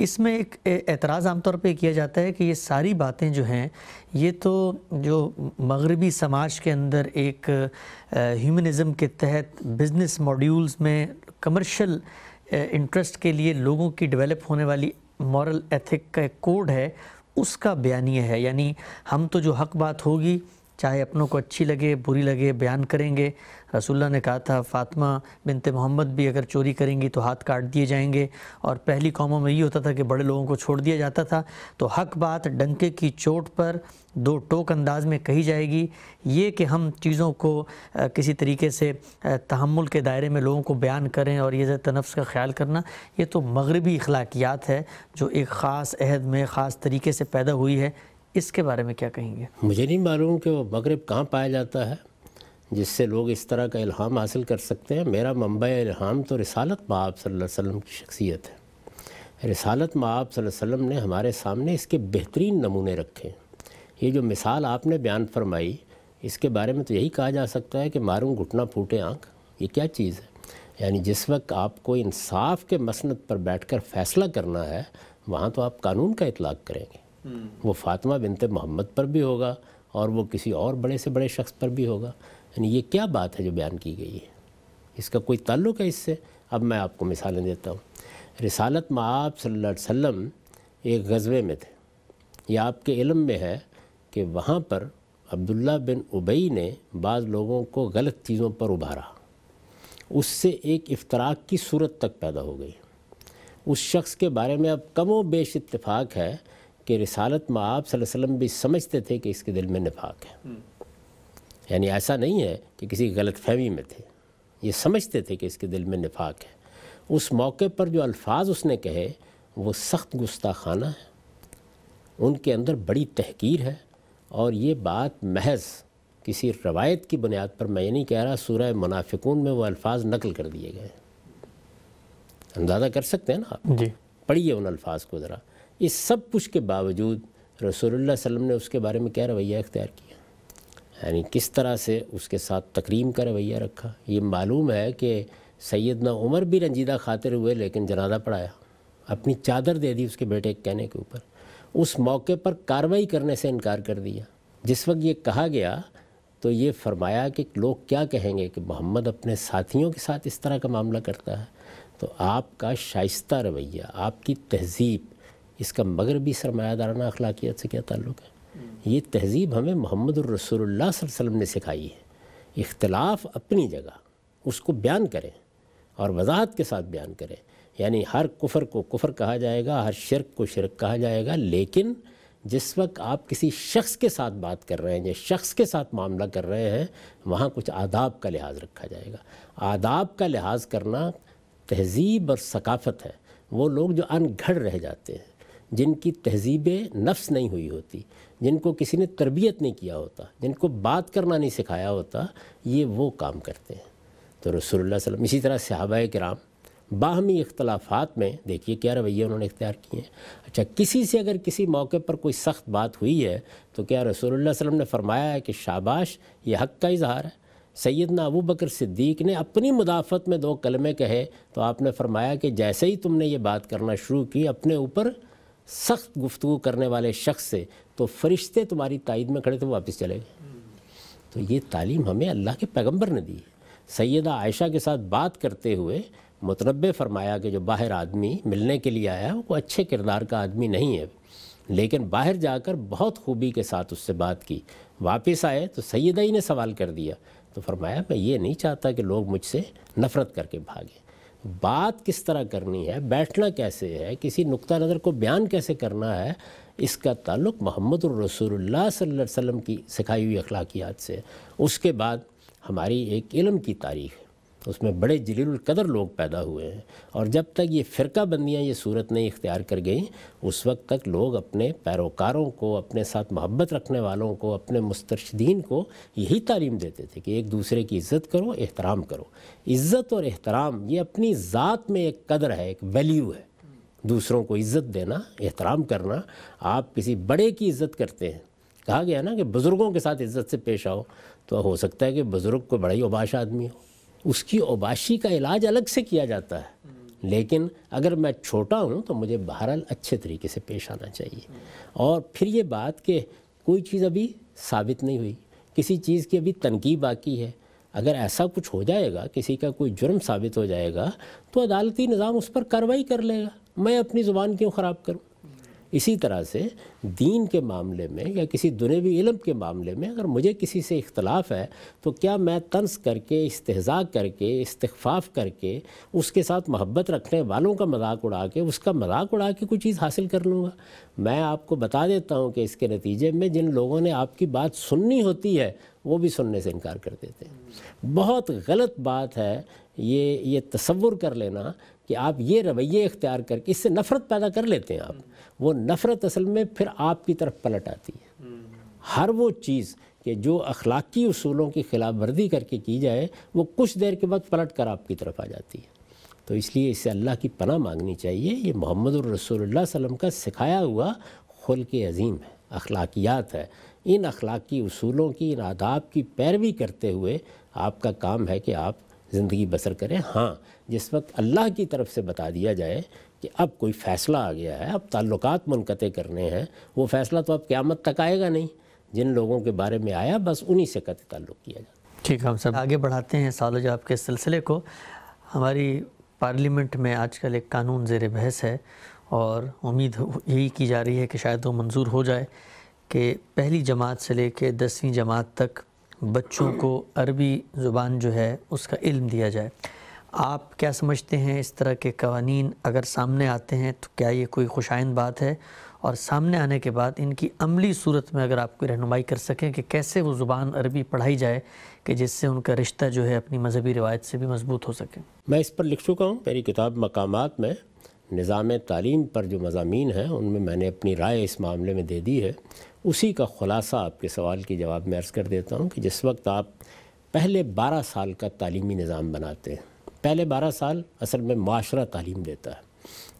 इसमें एक एतराज़ आमतौर पर किया जाता है कि ये सारी बातें जो हैं ये तो जो मगरबी समाज के अंदर एक ह्यूमनिज़म के तहत बिज़नेस मॉड्यूल्स में कमर्शल इंटरेस्ट के लिए लोगों की डेवलप होने वाली मॉरल एथिक का एक कोड है उसका बयानी है यानी हम तो जो हक बात होगी चाहे अपनों को अच्छी लगे बुरी लगे बयान करेंगे रसुल्ला ने कहा था फ़ातिमा बिनते मोहम्मद भी अगर चोरी करेंगी तो हाथ काट दिए जाएंगे और पहली कौमों में ये होता था कि बड़े लोगों को छोड़ दिया जाता था तो हक बात डंके की चोट पर दो टोक अंदाज में कही जाएगी ये कि हम चीज़ों को किसी तरीके से तहमुल के दायरे में लोगों को बयान करें और ये तनफ़ का ख्याल करना ये तो मगरबी अखलाकियात है जो एक ख़ास अहद में ख़ास तरीके से पैदा हुई है इसके बारे में क्या कहेंगे मुझे नहीं मालूम कि वो मगरब कहाँ पाया जाता है जिससे लोग इस तरह का इल्हाम हासिल कर सकते हैं मेरा मुंबई इल्हाम तो रिसालत महब सल्लल्लाहु अलैहि वसल्लम की शख्सियत है रिसालत महब सल्लल्लाहु अलैहि वसल्लम ने हमारे सामने इसके बेहतरीन नमूने रखे ये जो मिसाल आपने बयान फरमाई इसके बारे में तो यही कहा जा सकता है कि मारूँ घुटना फूटे आँख ये क्या चीज़ है यानी जिस वक्त आपको इंसाफ के मसनत पर बैठकर फैसला करना है वहाँ तो आप कानून का इतलाक़ करेंगे हम्म। वो फातिमा बिनते मोहम्मद पर भी होगा और वो किसी और बड़े से बड़े शख्स पर भी होगा यानी ये क्या बात है जो बयान की गई है इसका कोई ताल्लुक है इससे अब मैं आपको मिसालें देता हूँ रिसालत में आप वसम एक गज़बे में थे यह आपके इलम में है कि वहाँ पर अब्दुल्ला बिन उबई ने बाज़ लोगों को गलत चीज़ों पर उभारा उससे एक इफ्तराक की सूरत तक पैदा हो गई उस शख्स के बारे में अब कमो बेश इतफ़ाक़ है कि रिसालत में आप वसल्लम भी समझते थे कि इसके दिल में निफाक है हम्म। यानी ऐसा नहीं है कि किसी गलत फहमी में थे ये समझते थे कि इसके दिल में निफाक है उस मौके पर जो अल्फाज उसने कहे वो सख्त गुस्ताखाना है उनके अंदर बड़ी तहकीर है और ये बात महज किसी रवायत की बुनियाद पर मैं ये नहीं कह रहा सूर मुनाफिकून में वो अल्फाज नकल कर दिए गए अंदाज़ा कर सकते हैं ना आप जी पढ़िए उन अल्फाज को ज़रा इस सब कुछ के बावजूद रसोल्ला वसम ने उसके बारे में क्या रवैया अख्तियार किया यानी किस तरह से उसके साथ तकरीम का रवैया रखा ये मालूम है कि सैदना उमर भी रंजीदा खातिर हुए लेकिन जनाजा पढ़ाया अपनी चादर दे दी उसके बेटे के कहने के ऊपर उस मौके पर कार्रवाई करने से इनकार कर दिया जिस वक्त ये कहा गया तो ये फरमाया कि लोग क्या कहेंगे कि मोहम्मद अपने साथियों के साथ इस तरह का मामला करता है तो आपका शाइस्ता रवैया आपकी तहजीब इसका मगर भी सरमायादाराना अखलाकियत से क्या ताल्लुक़ है ये तहज़ीब हमें मोहम्मद रसोल्ला वसम ने सिखाई है इख्तलाफ अपनी जगह उसको बयान करें और वजाहत के साथ बयान करें यानी हर कुफर को कुफर कहा जाएगा हर शिरक को शिरक कहा जाएगा लेकिन जिस वक्त आप किसी शख्स के साथ बात कर रहे हैं या शख्स के साथ मामला कर रहे हैं वहाँ कुछ आदाब का लिहाज रखा जाएगा आदाब का लिहाज करना तहज़ीब और सकाफ़त है वो लोग जो अनघड़ रह जाते हैं जिनकी तहजीब नफ्स नहीं हुई होती जिनको किसी ने तरबियत नहीं किया होता जिनको बात करना नहीं सिखाया होता ये वो काम करते हैं तो रसोल्ला वसम इसी तरह सहाबा कराम बाहमी इख्तलाफात में देखिए क्या रवैया उन्होंने इख्तियार किए हैं अच्छा किसी से अगर किसी मौके पर कोई सख्त बात हुई है तो क्या रसोल्ला वसलम ने फरमाया है कि शाबाश ये हक का इजहार है सैदना अबू बकर सिद्दीक ने अपनी मुदाफ़त में दो कलमे कहे तो आपने फरमाया कि जैसे ही तुमने ये बात करना शुरू की अपने ऊपर सख्त गुफ्तु करने वाले शख्स से तो फरिश्ते तुम्हारी तइद में खड़े थे वापस चले गए तो ये तालीम हमें अल्लाह के पैगम्बर ने दी है सैदा आयशा के साथ बात करते हुए मतनब फरमाया कि जो बाहर आदमी मिलने के लिए आया वो अच्छे किरदार का आदमी नहीं है लेकिन बाहर जाकर बहुत खूबी के साथ उससे बात की वापस आए तो सैदा ही ने सवाल कर दिया तो फरमाया मैं ये नहीं चाहता कि लोग मुझसे नफ़रत करके भागें बात किस तरह करनी है बैठना कैसे है किसी नुक़ नज़र को बयान कैसे करना है इसका ताल्लुक मोहम्मद रसूलुल्लाह सल्लल्लाहु अलैहि वसल्लम की सिखाई हुई अखलाकियात से उसके बाद हमारी एक इलम की तारीख है तो उसमें बड़े जलीलकदर लोग पैदा हुए हैं और जब तक ये फ़िरका बंदियाँ ये सूरत नहीं इख्तियार कर गई उस वक्त तक लोग अपने पैरोकारों को अपने साथ मोहब्बत रखने वालों को अपने मुस्तरदीन को यही तालीम देते थे कि एक दूसरे की इज़्ज़त करो एहतराम करो इज़्ज़त और एहतराम ये अपनी ज़ात में एक कदर है एक वैल्यू है दूसरों को इज़्ज़त देना एहतराम करना आप किसी बड़े की इज़्ज़त करते हैं कहा गया ना कि बुज़ुर्गों के साथ इज़्ज़त से पेश आओ तो हो सकता है कि बुज़ुर्ग को बड़ा ही उबाश आदमी हो उसकी ओबाशी का इलाज अलग से किया जाता है लेकिन अगर मैं छोटा हूँ तो मुझे बहरहाल अच्छे तरीके से पेश आना चाहिए और फिर ये बात कि कोई चीज़ अभी साबित नहीं हुई किसी चीज़ की अभी तनकी बाकी है अगर ऐसा कुछ हो जाएगा किसी का कोई जुर्म साबित हो जाएगा तो अदालती निज़ाम उस पर कार्रवाई कर लेगा मैं अपनी ज़ुबान क्यों ख़राब करूँ इसी तरह से दीन के मामले में या किसी दुनवी इलम के मामले में अगर मुझे किसी से इख्तलाफ है तो क्या मैं तंस करके इस्तेजा करके इस्तफ़ाफ़ करके उसके साथ मोहब्बत रखने वालों का मजाक उड़ा के उसका मजाक उड़ा के कोई चीज़ हासिल कर लूँगा मैं आपको बता देता हूँ कि इसके नतीजे में जिन लोगों ने आपकी बात सुननी होती है वो भी सुनने से इनकार कर देते हैं बहुत गलत बात है ये ये तस्वुर कर लेना कि आप ये रवैये इख्तियार करके इससे नफ़रत पैदा कर लेते हैं आप वो नफ़रत असल में फिर आपकी तरफ पलट आती है हर वो चीज़ कि जो अखलाकी असूलों की खिलाफ वर्दी करके की जाए वो कुछ देर के बाद पलट कर आपकी तरफ आ जाती है तो इसलिए इससे अल्लाह की पना मांगनी चाहिए ये मोहम्मद रसोल्ला वसलम का सिखाया हुआ खुल के अजीम है अखलाकियात है इन अखलाकी असूलों की इन आदाब की पैरवी करते हुए आपका काम है कि आप ज़िंदगी बसर करें हाँ जिस वक्त अल्लाह की तरफ से बता दिया जाए कि अब कोई फ़ैसला आ गया है अब ताल्लुक़ मुनक़े करने हैं वो फ़ैसला तो अब क़्यामत तक आएगा नहीं जिन लोगों के बारे में आया बस उन्हीं से कत ताल्लुक़ किया जाए ठीक है हम सब आगे बढ़ाते हैं सालो जाब के सिलसिले को हमारी पार्लियामेंट में आजकल एक कानून जेर बहस है और उम्मीद यही की जा रही है कि शायद वो मंजूर हो जाए कि पहली जमात से ले कर दसवीं जमात तक बच्चों को अरबी ज़ुबान जो है उसका इल्म दिया जाए आप क्या समझते हैं इस तरह के कवानीन अगर सामने आते हैं तो क्या ये कोई खुशाइन बात है और सामने आने के बाद इनकी अमली सूरत में अगर आप कोई रहनुमाई कर सकें कि कैसे वो ज़ुबान अरबी पढ़ाई जाए कि जिससे उनका रिश्ता जो है अपनी मजहबी रिवायत से भी मजबूत हो सके मैं इस पर लिख चुका हूँ मेरी किताब मकाम में निज़ाम तालीम पर जो मजामी हैं उनमें मैंने अपनी राय इस मामले में दे दी है उसी का ख़ुलासा आपके सवाल के जवाब में अर्ज़ कर देता हूँ कि जिस वक्त आप पहले बारह साल का तालीमी निज़ाम बनाते हैं पहले बारह साल असल में माशरा तालीम देता है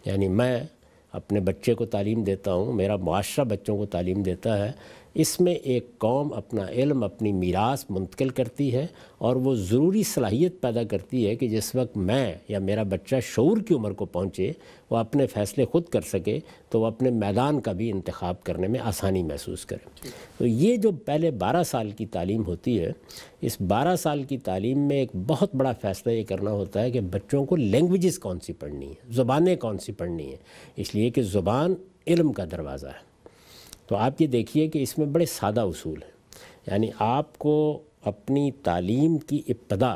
यानी मैं अपने बच्चे को तालीम देता हूँ मेरा माशरा बच्चों को तालीम देता है इसमें एक कौम अपना इल्म अपनी मीरास मुंतकिल करती है और वो ज़रूरी सलाहियत पैदा करती है कि जिस वक्त मैं या मेरा बच्चा शौर की उम्र को पहुँचे वो अपने फ़ैसले ख़ुद कर सके तो वो अपने मैदान का भी इंतखब करने में आसानी महसूस करे तो ये जो पहले बारह साल की तालीम होती है इस बारह साल की तालीम में एक बहुत बड़ा फ़ैसला ये करना होता है कि बच्चों को लैंग्वेजेस कौन सी पढ़नी है ज़ुबानें कौन सी पढ़नी है इसलिए कि ज़ुबान इल्म का दरवाज़ा है तो आप ये देखिए कि इसमें बड़े सादा उसूल हैं यानी आपको अपनी तालीम की इब्तदा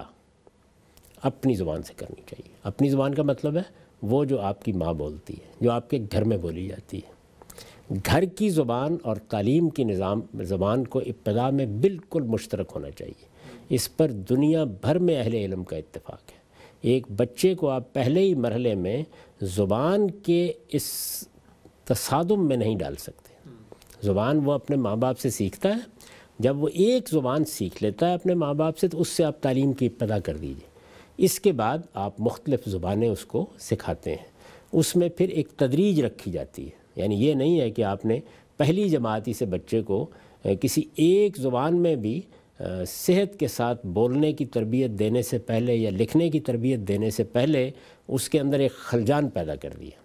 अपनी ज़ुबान से करनी चाहिए अपनी ज़ुबान का मतलब है वो जो आपकी माँ बोलती है जो आपके घर में बोली जाती है घर की ज़ुबान और तालीम की निज़ाम ज़बान को इब्तदा में बिल्कुल मुश्तरक होना चाहिए इस पर दुनिया भर में अहल इलम का इत्तेफाक है एक बच्चे को आप पहले ही मरहले में ज़ुबान के इस तसादम में नहीं डाल सकते ज़ुबान वो अपने माँ बाप से सीखता है जब वो एक ज़ुबान सीख लेता है अपने माँ बाप से तो उससे आप तालीम की इब्तदा कर दीजिए इसके बाद आप मुख्तलिफ़ ज़ुबानें उसको सिखाते हैं उसमें फिर एक तदरीज रखी जाती है यानी ये नहीं है कि आपने पहली जमाती से बच्चे को किसी एक ज़ुबान में भी सेहत के साथ बोलने की तरबियत देने से पहले या लिखने की तरबियत देने से पहले उसके अंदर एक खलजान पैदा कर दिया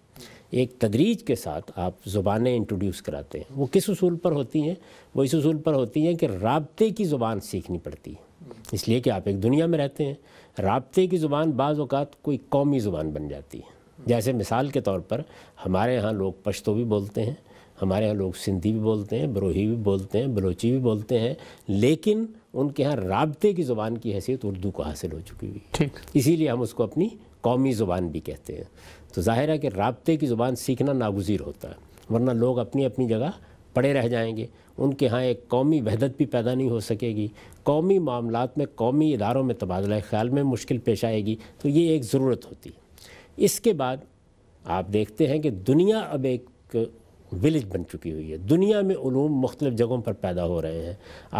एक तदरीज के साथ आप ज़ुबानें इंट्रोड्यूस कराते हैं वो किस असूल पर होती हैं वो इस असूल पर होती हैं कि रबते की ज़ुबान सीखनी पड़ती है इसलिए कि आप एक दुनिया में रहते हैं रबते की ज़ुबान बाज़ात कोई कौमी ज़ुबान बन जाती है जैसे मिसाल के तौर पर हमारे यहाँ लोग पश्तो भी बोलते हैं हमारे यहाँ लोग सिंधी भी बोलते हैं बरोही भी बोलते हैं बलोची भी बोलते हैं लेकिन उनके यहाँ रबते की ज़ुबान की हैसियत उर्दू को हासिल हो चुकी हुई ठीक इसीलिए हम उसको अपनी कौमी ज़ुबान भी कहते हैं तो ज़ाहिर है कि रबते की ज़ुबान सीखना नागज़ीर होता है वरना लोग अपनी अपनी जगह पड़े रह जाएंगे उनके यहाँ एक कौमी वहदत भी पैदा नहीं हो सकेगी कौमी मामला में कौमी इदारों में तबादला ख्याल में मुश्किल पेश आएगी तो ये एक ज़रूरत होती इसके बाद आप देखते हैं कि दुनिया अब एक विलेज बन चुकी हुई है दुनिया में ूम मुख्तलिफ़ जगहों पर पैदा हो रहे हैं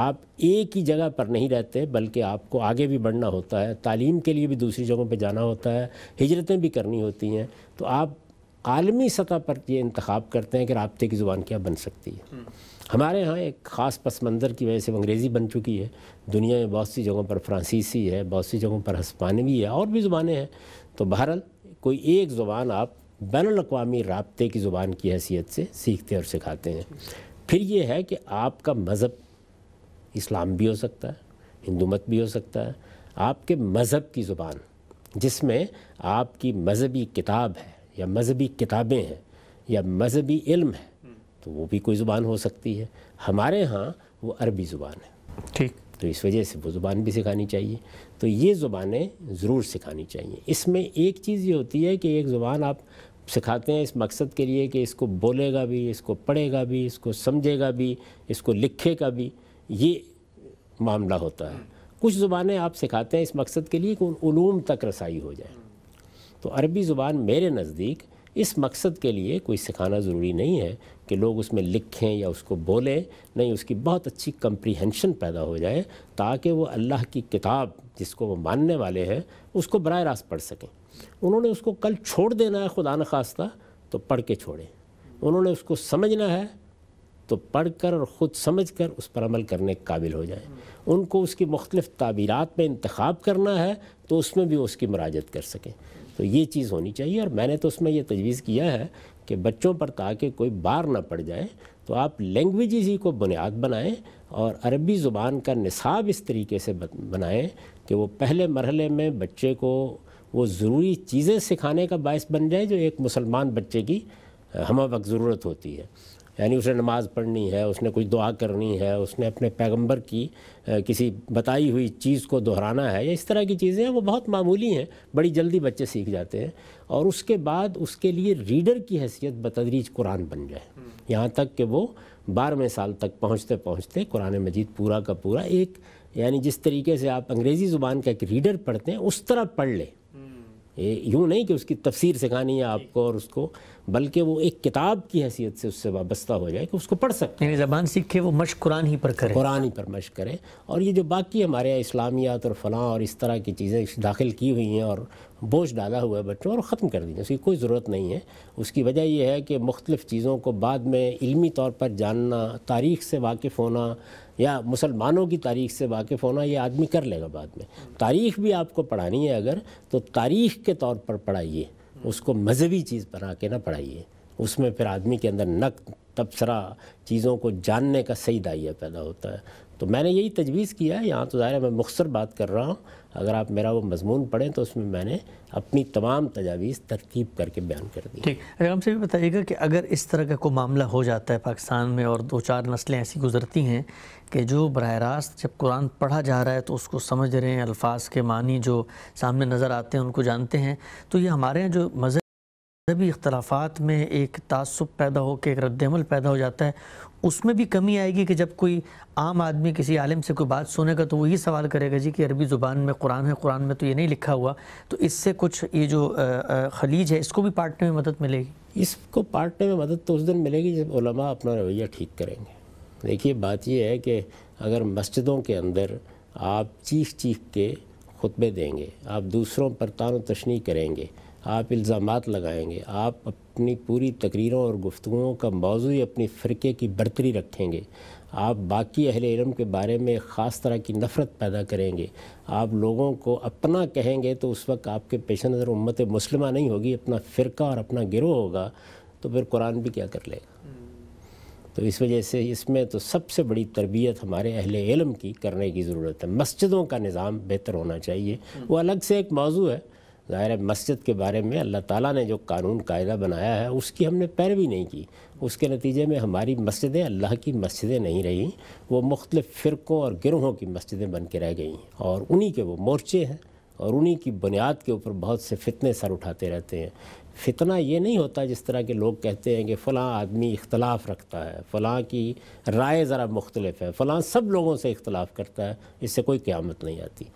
आप एक ही जगह पर नहीं रहते बल्कि आपको आगे भी बढ़ना होता है तालीम के लिए भी दूसरी जगहों पर जाना होता है हिजरतें भी करनी होती हैं तो आप आलमी सतह पर ये इंतखब करते हैं कि रबते की ज़ुबान क्या बन सकती है हम्म। हमारे यहाँ एक ख़ास पस मंज़र की वजह से अंग्रेज़ी बन चुकी है दुनिया में बहुत सी जगहों पर फ्रांसीसी है बहुत सी जगहों पर हस्पानवी है और भी ज़ुबानें हैं तो बहरल कोई एक ज़ुबान आप बैन अवी रबते की ज़ुबान की हैसियत से सीखते और सिखाते हैं फिर ये है कि आपका मज़हब इस्लाम भी हो सकता है हिंदू मत भी हो सकता है आपके मज़हब की ज़ुबान जिसमें आपकी मज़हबी किताब है या मज़हबी किताबें हैं या मज़हबी इल्म है तो वो भी कोई ज़ुबान हो सकती है हमारे यहाँ वो अरबी ज़ुबान है ठीक तो इस वजह से वो ज़ुबान भी सिखानी चाहिए तो ये ज़ुबानें ज़रूर सिखानी चाहिए इसमें एक चीज़ ये होती है कि एक ज़ुबान आप सिखाते हैं इस मकसद के लिए कि इसको बोलेगा भी इसको पढ़ेगा भी इसको समझेगा भी इसको लिखेगा भी ये मामला होता है कुछ ज़ुबानें आप सिखाते हैं इस मकसद के लिए कि उन तक रसाई हो जाए तो अरबी ज़ुबान मेरे नज़दीक इस मकसद के लिए कोई सिखाना ज़रूरी नहीं है कि लोग उसमें लिखें या उसको बोलें नहीं उसकी बहुत अच्छी कंप्रीहेंशन पैदा हो जाए ताकि वो अल्लाह की किताब जिसको वो मानने वाले हैं उसको बर रास्त पढ़ सकें उन्होंने उसको कल छोड़ देना है खुदा न खास्ता तो पढ़ के छोड़ें उन्होंने उसको समझना है तो पढ़ कर और ख़ुद समझ कर उस पर अमल करने के काबिल हो जाए उनको उसकी मुख्तलिफ़ ताबीरत में इंतखब करना है तो उसमें भी उसकी मराजत कर सकें तो ये चीज़ होनी चाहिए और मैंने तो उसमें यह तजवीज़ किया है कि बच्चों पर ताकि कोई बार ना पड़ जाए तो आप लैंग्वेज ही को बुनियाद बनाएं और अरबी ज़ुबान का निसाब इस तरीके से बनाएं कि वो पहले मरहले में बच्चे को वो ज़रूरी चीज़ें सिखाने का बायस बन जाए जो एक मुसलमान बच्चे की हम वक्त ज़रूरत होती है यानी उसे नमाज़ पढ़नी है उसने कुछ दुआ करनी है उसने अपने पैगंबर की किसी बताई हुई चीज़ को दोहराना है या इस तरह की चीज़ें हैं वो बहुत मामूली हैं बड़ी जल्दी बच्चे सीख जाते हैं और उसके बाद उसके लिए रीडर की हैसियत बतदरीज कुरान बन जाए हम्म। यहाँ तक कि वो बारहवें साल तक पहुँचते पहुँचते कुरान मजीद पूरा का पूरा एक यानी जिस तरीके से आप अंग्रेज़ी ज़ुबान का एक रीडर पढ़ते हैं उस तरह पढ़ लें यूँ नहीं कि उसकी तफसीर सिखानी है आपको और उसको बल्कि वो एक किताब की हैसियत से उससे वाबस्ता हो जाए कि उसको पढ़ सकते हैं ज़बान सीखे वो मश कुरान ही पर करें कुरान ही पर मश करें और ये जो बाकी हमारे यहाँ इस्लामियात और फलाँ और इस तरह की चीज़ें दाखिल की हुई हैं और बोझ डाला हुआ है बच्चों और ख़त्म कर दीजिए उसकी कोई ज़रूरत नहीं है उसकी वजह यह है कि मुख्तलिफ़ चीज़ों को बाद में इलमी तौर पर जानना तारीख़ से वाकिफ़ होना या मुसलमानों की तारीख से वाकिफ़ होना यह आदमी कर लेगा बाद में तारीख़ भी आपको पढ़ानी है अगर तो तारीख़ के तौर पर पढ़ाइए उसको मज़हबी चीज़ बना के ना पढ़ाइए उसमें फिर आदमी के अंदर नक तबसरा चीज़ों को जानने का सही दाइया पैदा होता है तो मैंने यही तजवीज़ किया है यहाँ तो ज़ाहिर मैं मुख्तर बात कर रहा हूँ अगर आप मेरा वो मजमून पढ़ें तो उसमें मैंने अपनी तमाम तजावीज़ तरतीब करके बयान कर दी ठीक अगर हमसे भी बताइएगा कि अगर इस तरह का कोई मामला हो जाता है पाकिस्तान में और दो चार नस्लें ऐसी गुजरती हैं कि जो बरह रास्त जब कुरान पढ़ा जा रहा है तो उसको समझ रहे हैं अल्फाज के मानी जो सामने नज़र आते हैं उनको जानते हैं तो ये हमारे यहाँ जो मज़हब मजहबी इख्तलाफात में एक तसब पैदा हो के एक रद्दमल पैदा हो जाता है उसमें भी कमी आएगी कि जब कोई आम आदमी किसी आलम से कोई बात सुनेगा तो वो ये सवाल करेगा जी कि अरबी ज़ुबान में कुरान है कुरान में तो ये नहीं लिखा हुआ तो इससे कुछ ये जो खलीज है इसको भी पाटने में मदद मिलेगी इसको पाटने में मदद तो उस दिन मिलेगी जब उलमा अपना रवैया ठीक करेंगे देखिए बात यह है कि अगर मस्जिदों के अंदर आप चीख चीख के खुतबे देंगे आप दूसरों पर तान तशनी करेंगे आप इल्ज़ाम लगाएंगे आप अपनी पूरी तकरीरों और गुफ्तुओं का मौजू अपनी फ़िरके की बरतरी रखेंगे आप बाकी अहल इलम के बारे में ख़ास तरह की नफ़रत पैदा करेंगे आप लोगों को अपना कहेंगे तो उस वक्त आपके पेश नज़र उम्मत मुसलमा नहीं होगी अपना फ़िरका और अपना गिरोह होगा तो फिर कुरान भी क्या कर लेगा तो इस वजह से इसमें तो सबसे बड़ी तरबियत हमारे अहल इलम की करने की ज़रूरत है मस्जिदों का निज़ाम बेहतर होना चाहिए वो अलग से एक मौजू है ज़ाहिर है मस्जिद के बारे में अल्लाह ताला ने जो कानून कायदा बनाया है उसकी हमने पैरवी नहीं की उसके नतीजे में हमारी मस्जिदें अल्लाह की मस्जिदें नहीं रहीं वो मुख्तलिफ़ फ़िरक़ों और गिरोहों की मस्जिदें बन के रह गई और उन्हीं के वो मोर्चे हैं और उन्हीं की बुनियाद के ऊपर बहुत से फितने सर उठाते रहते हैं फितना ये नहीं होता जिस तरह के लोग कहते हैं कि फ़लाँ आदमी इख्तलाफ रखता है फ़लाँ की राय ज़रा मुख्तलिफ है फ़लाँ सब लोगों से इख्तलाफ करता है इससे कोई क़्यामत नहीं आती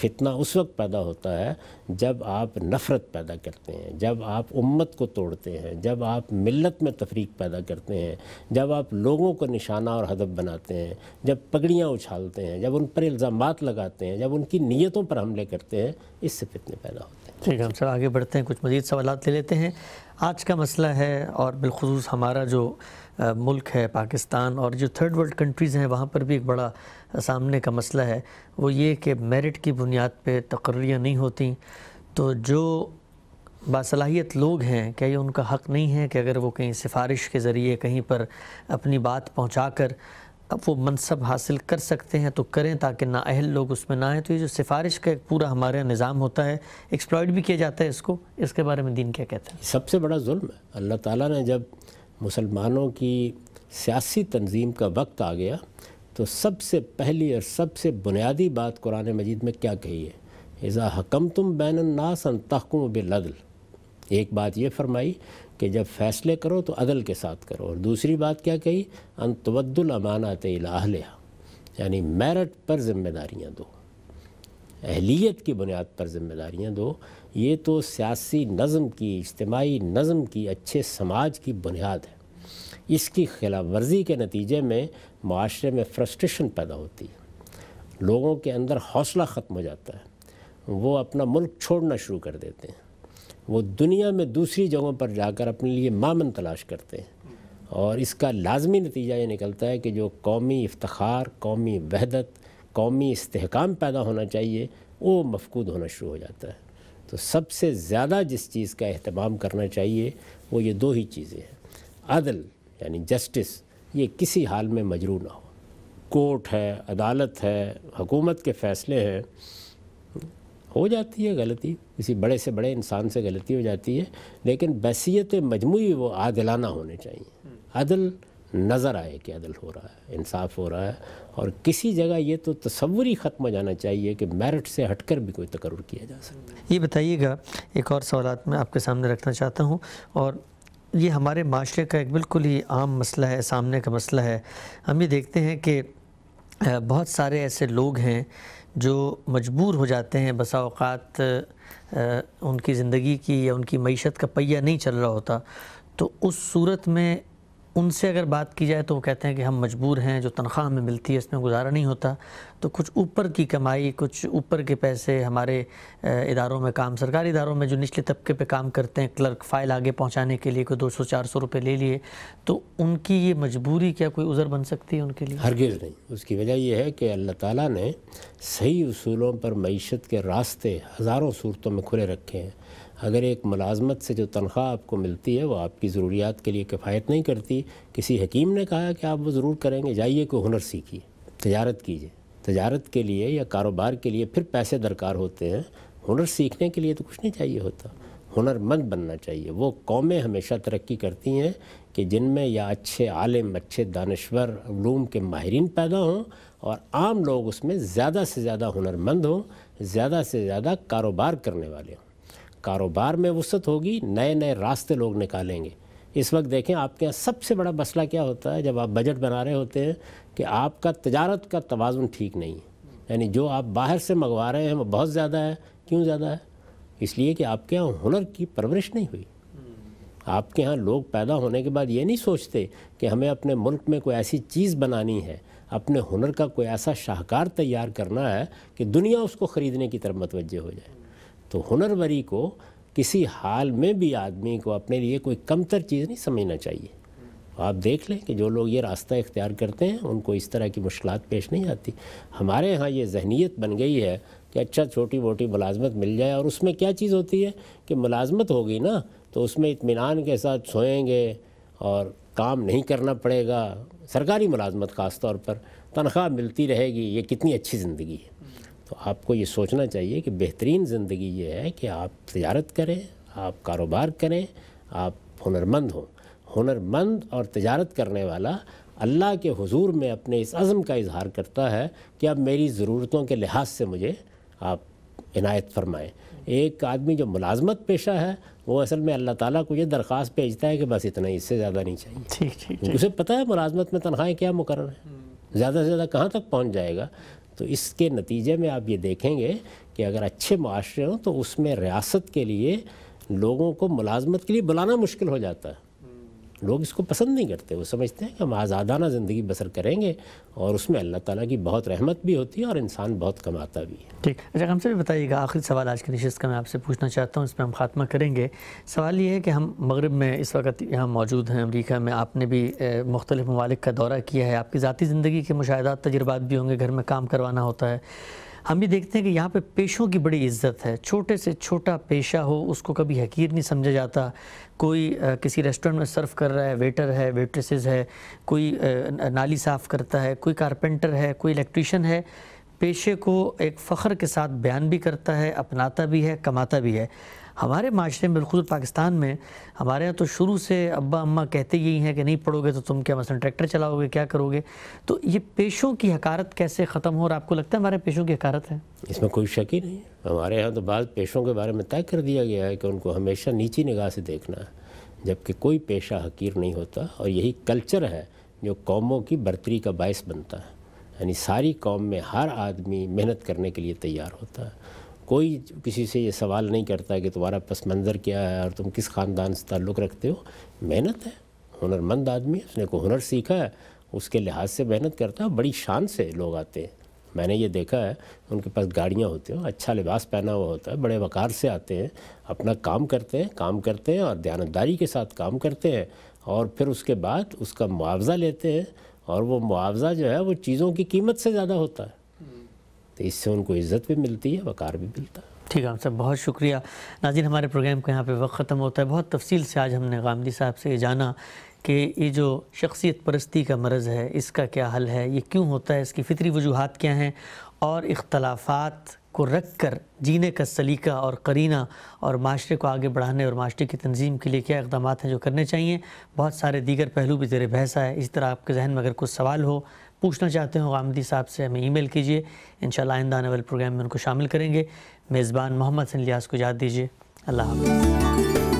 फितना उस वक्त पैदा होता है जब आप नफ़रत पैदा करते हैं जब आप उम्मत को तोड़ते हैं जब आप मिलत में तफरीक पैदा करते हैं जब आप लोगों को निशाना और हदफ बनाते हैं जब पगड़ियाँ उछालते हैं जब उन पर इल्ज़ाम लगाते हैं जब उनकी नीयतों पर हमले करते हैं इससे फितने पैदा होते हैं ठीक है हम सर आगे बढ़ते हैं कुछ मज़ीद सवाल ले लेते हैं आज का मसला है और बिलखसूस हमारा जो मुल्क है पाकिस्तान और जो थर्ड वर्ल्ड कंट्रीज़ हैं वहाँ पर भी एक बड़ा सामने का मसला है वो ये कि मेरिट की बुनियाद पर तकर्रियाँ नहीं होती तो जो बासलाहियत लोग हैं क्या ये उनका हक़ नहीं है कि अगर वो कहीं सिफारिश के ज़रिए कहीं पर अपनी बात पहुँचा कर अब वो मनसब हासिल कर सकते हैं तो करें ताकि नााहल लोग उसमें ना आएँ तो ये जो सिफारिश का एक पूरा हमारे निज़ाम होता है एक्सप्लॉयड भी किया जाता है इसको इसके बारे में दीन क्या कहते हैं सबसे बड़ा जुल्म है अल्लाह ताला ने जब मुसलमानों की सियासी तंजीम का वक्त आ गया तो सबसे पहली और सबसे बुनियादी बात कुरान मजीद में क्या कही है इज़ा हकम तुम बैन नासन तहकुम बिलदल एक बात ये फरमाई कि जब फैसले करो तो अदल के साथ करो और दूसरी बात क्या कही अनतवद्दुल अमानत अहलिया यानी मेरठ पर जिम्मेदारियाँ दो अहलीत की बुनियाद पर जिम्मेदारियाँ दो ये तो सियासी नज़म की इज्तमाही नज़म की अच्छे समाज की बुनियाद है इसकी खिलाफ वर्जी के नतीजे में माशरे में फ्रस्ट्रेशन पैदा होती है लोगों के अंदर हौसला ख़त्म हो जाता है वो अपना मुल्क छोड़ना शुरू कर देते हैं वो दुनिया में दूसरी जगहों पर जाकर अपने लिए मामन तलाश करते हैं और इसका लाजमी नतीजा ये निकलता है कि जो कौमी इफ्तार कौमी वहदत कौमी इस्तकाम पैदा होना चाहिए वो मफकूद होना शुरू हो जाता है तो सबसे ज़्यादा जिस चीज़ का अहतमाम करना चाहिए वो ये दो ही चीज़ें हैं अदल यानी जस्टिस ये किसी हाल में मजरू ना हो कोर्ट है अदालत है हुकूमत के फ़ैसले हैं हो जाती है गलती किसी बड़े से बड़े इंसान से गलती हो जाती है लेकिन बसीत मजमू वो आदलाना होने चाहिए अदल नज़र आए कि अदल हो रहा है इंसाफ हो रहा है और किसी जगह ये तो तस्वुर ही ख़त्म हो जाना चाहिए कि मेरिट से हटकर भी कोई तकरूर किया जा सकता है ये बताइएगा एक और सवाल मैं आपके सामने रखना चाहता हूँ और ये हमारे माशरे का एक बिल्कुल ही आम मसला है सामने का मसला है हम ये देखते हैं कि बहुत सारे ऐसे लोग हैं जो मजबूर हो जाते हैं बसा उनकी ज़िंदगी की या उनकी मीशत का पहिया नहीं चल रहा होता तो उस सूरत में उनसे अगर बात की जाए तो वो कहते हैं कि हम मजबूर हैं जो तनख्वाह हमें मिलती है इसमें गुजारा नहीं होता तो कुछ ऊपर की कमाई कुछ ऊपर के पैसे हमारे इदारों में काम सरकारी इदारों में जो निचले तबके पे काम करते हैं क्लर्क फ़ाइल आगे पहुंचाने के लिए कोई दो सौ चार सौ रुपये ले लिए तो उनकी ये मजबूरी क्या कोई उज़र बन सकती है उनके लिए हरगिज़ नहीं उसकी वजह यह है कि अल्लाह ताला ने सही असूलों पर मीशत के रास्ते हज़ारों सूरतों में खुले रखे हैं अगर एक मुलाजमत से जो तनख्वाह आपको मिलती है वो आपकी ज़रूरियात के लिए किफ़ायत नहीं करती किसी हकीम ने कहा कि आप वो ज़रूर करेंगे जाइए कोई हुनर सीखिए तजारत कीजिए तजारत के लिए या कारोबार के लिए फिर पैसे दरकार होते हैं हुनर सीखने के लिए तो कुछ नहीं चाहिए होता हुनरमंद बनना चाहिए वो कौमें हमेशा तरक्की करती हैं कि जिनमें या अच्छे आलिम अच्छे दानश्वर ूम के माहरीन पैदा हों और आम लोग उसमें ज़्यादा से ज़्यादा हुनरमंद हों ज़्यादा से ज़्यादा कारोबार करने वाले हों कारोबार में वसत होगी नए नए रास्ते लोग निकालेंगे इस वक्त देखें आपके यहाँ सबसे बड़ा मसला क्या होता है जब आप बजट बना रहे होते हैं कि आपका तजारत का तोज़ुन ठीक नहीं है यानी जो आप बाहर से मंगवा रहे हैं वो बहुत ज़्यादा है क्यों ज़्यादा है इसलिए कि आपके यहाँ हुनर की परवरिश नहीं हुई आपके यहाँ लोग पैदा होने के बाद ये नहीं सोचते कि हमें अपने मुल्क में कोई ऐसी चीज़ बनानी है अपने हुनर का कोई ऐसा शाहकार तैयार करना है कि दुनिया उसको ख़रीदने की तरफ मतवज हो जाए तो हुनरवरी को किसी हाल में भी आदमी को अपने लिए कोई कमतर चीज़ नहीं समझना चाहिए आप देख लें कि जो लोग ये रास्ता इख्तियार करते हैं उनको इस तरह की मुश्किल पेश नहीं आती हमारे यहाँ ये जहनीत बन गई है कि अच्छा छोटी मोटी मुलाजमत मिल जाए और उसमें क्या चीज़ होती है कि मुलाजमत होगी ना तो उसमें इतमान के साथ सोएंगे और काम नहीं करना पड़ेगा सरकारी मुलाजमत ख़ास तौर पर तनख्वाह मिलती रहेगी ये कितनी अच्छी ज़िंदगी है तो आपको ये सोचना चाहिए कि बेहतरीन ज़िंदगी ये है कि आप तजारत करें आप कारोबार करें आप हुनरमंद हों हुनरमंद और तजारत करने वाला अल्लाह के हुजूर में अपने इस अज़म का इजहार करता है कि अब मेरी ज़रूरतों के लिहाज से मुझे आप इनायत फरमाएं एक आदमी जो मुलाजमत पेशा है वो असल में अल्लाह ताला को ये दरख्वास्त भेजता है कि बस इतना ही इससे ज़्यादा नहीं चाहिए ठीक ठीक उसे पता है मुलाजमत में तनख्वाहें क्या मुकर है हम्म। ज़्यादा से ज़्यादा कहाँ तक पहुँच जाएगा तो इसके नतीजे में आप ये देखेंगे कि अगर अच्छे माशरे हों तो उसमें रियासत के लिए लोगों को मुलाजमत के लिए बुलाना मुश्किल हो जाता है लोग इसको पसंद नहीं करते वो समझते हैं कि हम आज़ादाना ज़िंदगी बसर करेंगे और उसमें अल्लाह ताला की बहुत रहमत भी होती है और इंसान बहुत कमाता भी है ठीक अच्छा हमसे भी बताइएगा आखिरी सवाल आज की नशस्त का मैं आपसे पूछना चाहता हूँ इस पर हम खात्मा करेंगे सवाल ये है कि हम मगरब में इस वक्त यहाँ मौजूद हैं अमरीका में आपने भी मुख्तलिफ़ ममालिक का दौरा किया है आपकी ज़ाती ज़िंदगी के मुशाह तजर्बात भी होंगे घर में काम करवाना होता है हम ये देखते हैं कि यहाँ पे पेशों की बड़ी इज्जत है छोटे से छोटा पेशा हो उसको कभी हकीर नहीं समझा जाता कोई आ, किसी रेस्टोरेंट में सर्व कर रहा है वेटर है वेट्रेसेस है कोई आ, नाली साफ़ करता है कोई कारपेंटर है कोई इलेक्ट्रिशियन है पेशे को एक फ़ख्र के साथ बयान भी करता है अपनाता भी है कमाता भी है हमारे माशरे में बिल्कुल पाकिस्तान में हमारे यहाँ तो शुरू से अब्बा अम्मा कहते ही हैं कि नहीं पढ़ोगे तो तुम क्या मसलन ट्रैक्टर चलाओगे क्या करोगे तो ये पेशों की हकारत कैसे ख़त्म हो और आपको लगता है हमारे पेशों की हकारत है इसमें कोई शक ही नहीं है हमारे यहाँ तो बाद पेशों के बारे में तय कर दिया गया है कि उनको हमेशा नीची निगाह से देखना है जबकि कोई पेशा हकीर नहीं होता और यही कल्चर है जो कौमों की बरतरी का बायस बनता है यानी सारी कौम में हर आदमी मेहनत करने के लिए तैयार होता है कोई किसी से ये सवाल नहीं करता कि तुम्हारा पस मंज़र क्या है और तुम किस ख़ानदान से ताल्लुक़ रखते हो मेहनत है हुनरमंद आदमी है उसने को हुनर सीखा है उसके लिहाज से मेहनत करता है बड़ी शान से लोग आते हैं मैंने ये देखा है उनके पास गाड़ियाँ होती हैं अच्छा लिबास पहना हुआ होता है बड़े वक़ार से आते हैं अपना काम करते हैं काम करते हैं और दयानतदारी के साथ काम करते हैं और फिर उसके बाद उसका मुआवज़ा लेते हैं और वो मुआवज़ा जो है वो चीज़ों की कीमत से ज़्यादा होता है तो इससे उनको इज़्ज़त भी मिलती है वक़ार भी मिलता है ठीक है हम बहुत शुक्रिया नाजिन हमारे प्रोग्राम को यहाँ पे वक्त ख़त्म होता है बहुत तफसील से आज हमने गांधी साहब से ये जाना कि ये जो शख्सियत परस्ती का मरज़ है इसका क्या हल है ये क्यों होता है इसकी फ़ितरी वजूहत क्या हैं और इख्तलाफात को रख कर जीने का सलीका और करीना और माशरे को आगे बढ़ाने और माशरे की तंजीम के लिए क्या इकदाम हैं जो करने चाहिए बहुत सारे दीगर पहलू भी ज़र बहस आए इस तरह आपके जहन में अगर कुछ सवाल हो पूछना चाहते हो आमदी साहब से हमें ईमेल कीजिए इन आइंदा आने वाले प्रोग्राम में उनको शामिल करेंगे मेज़बान मोहम्मद सिन लियाज को याद दीजिए अल्लाह हाफ़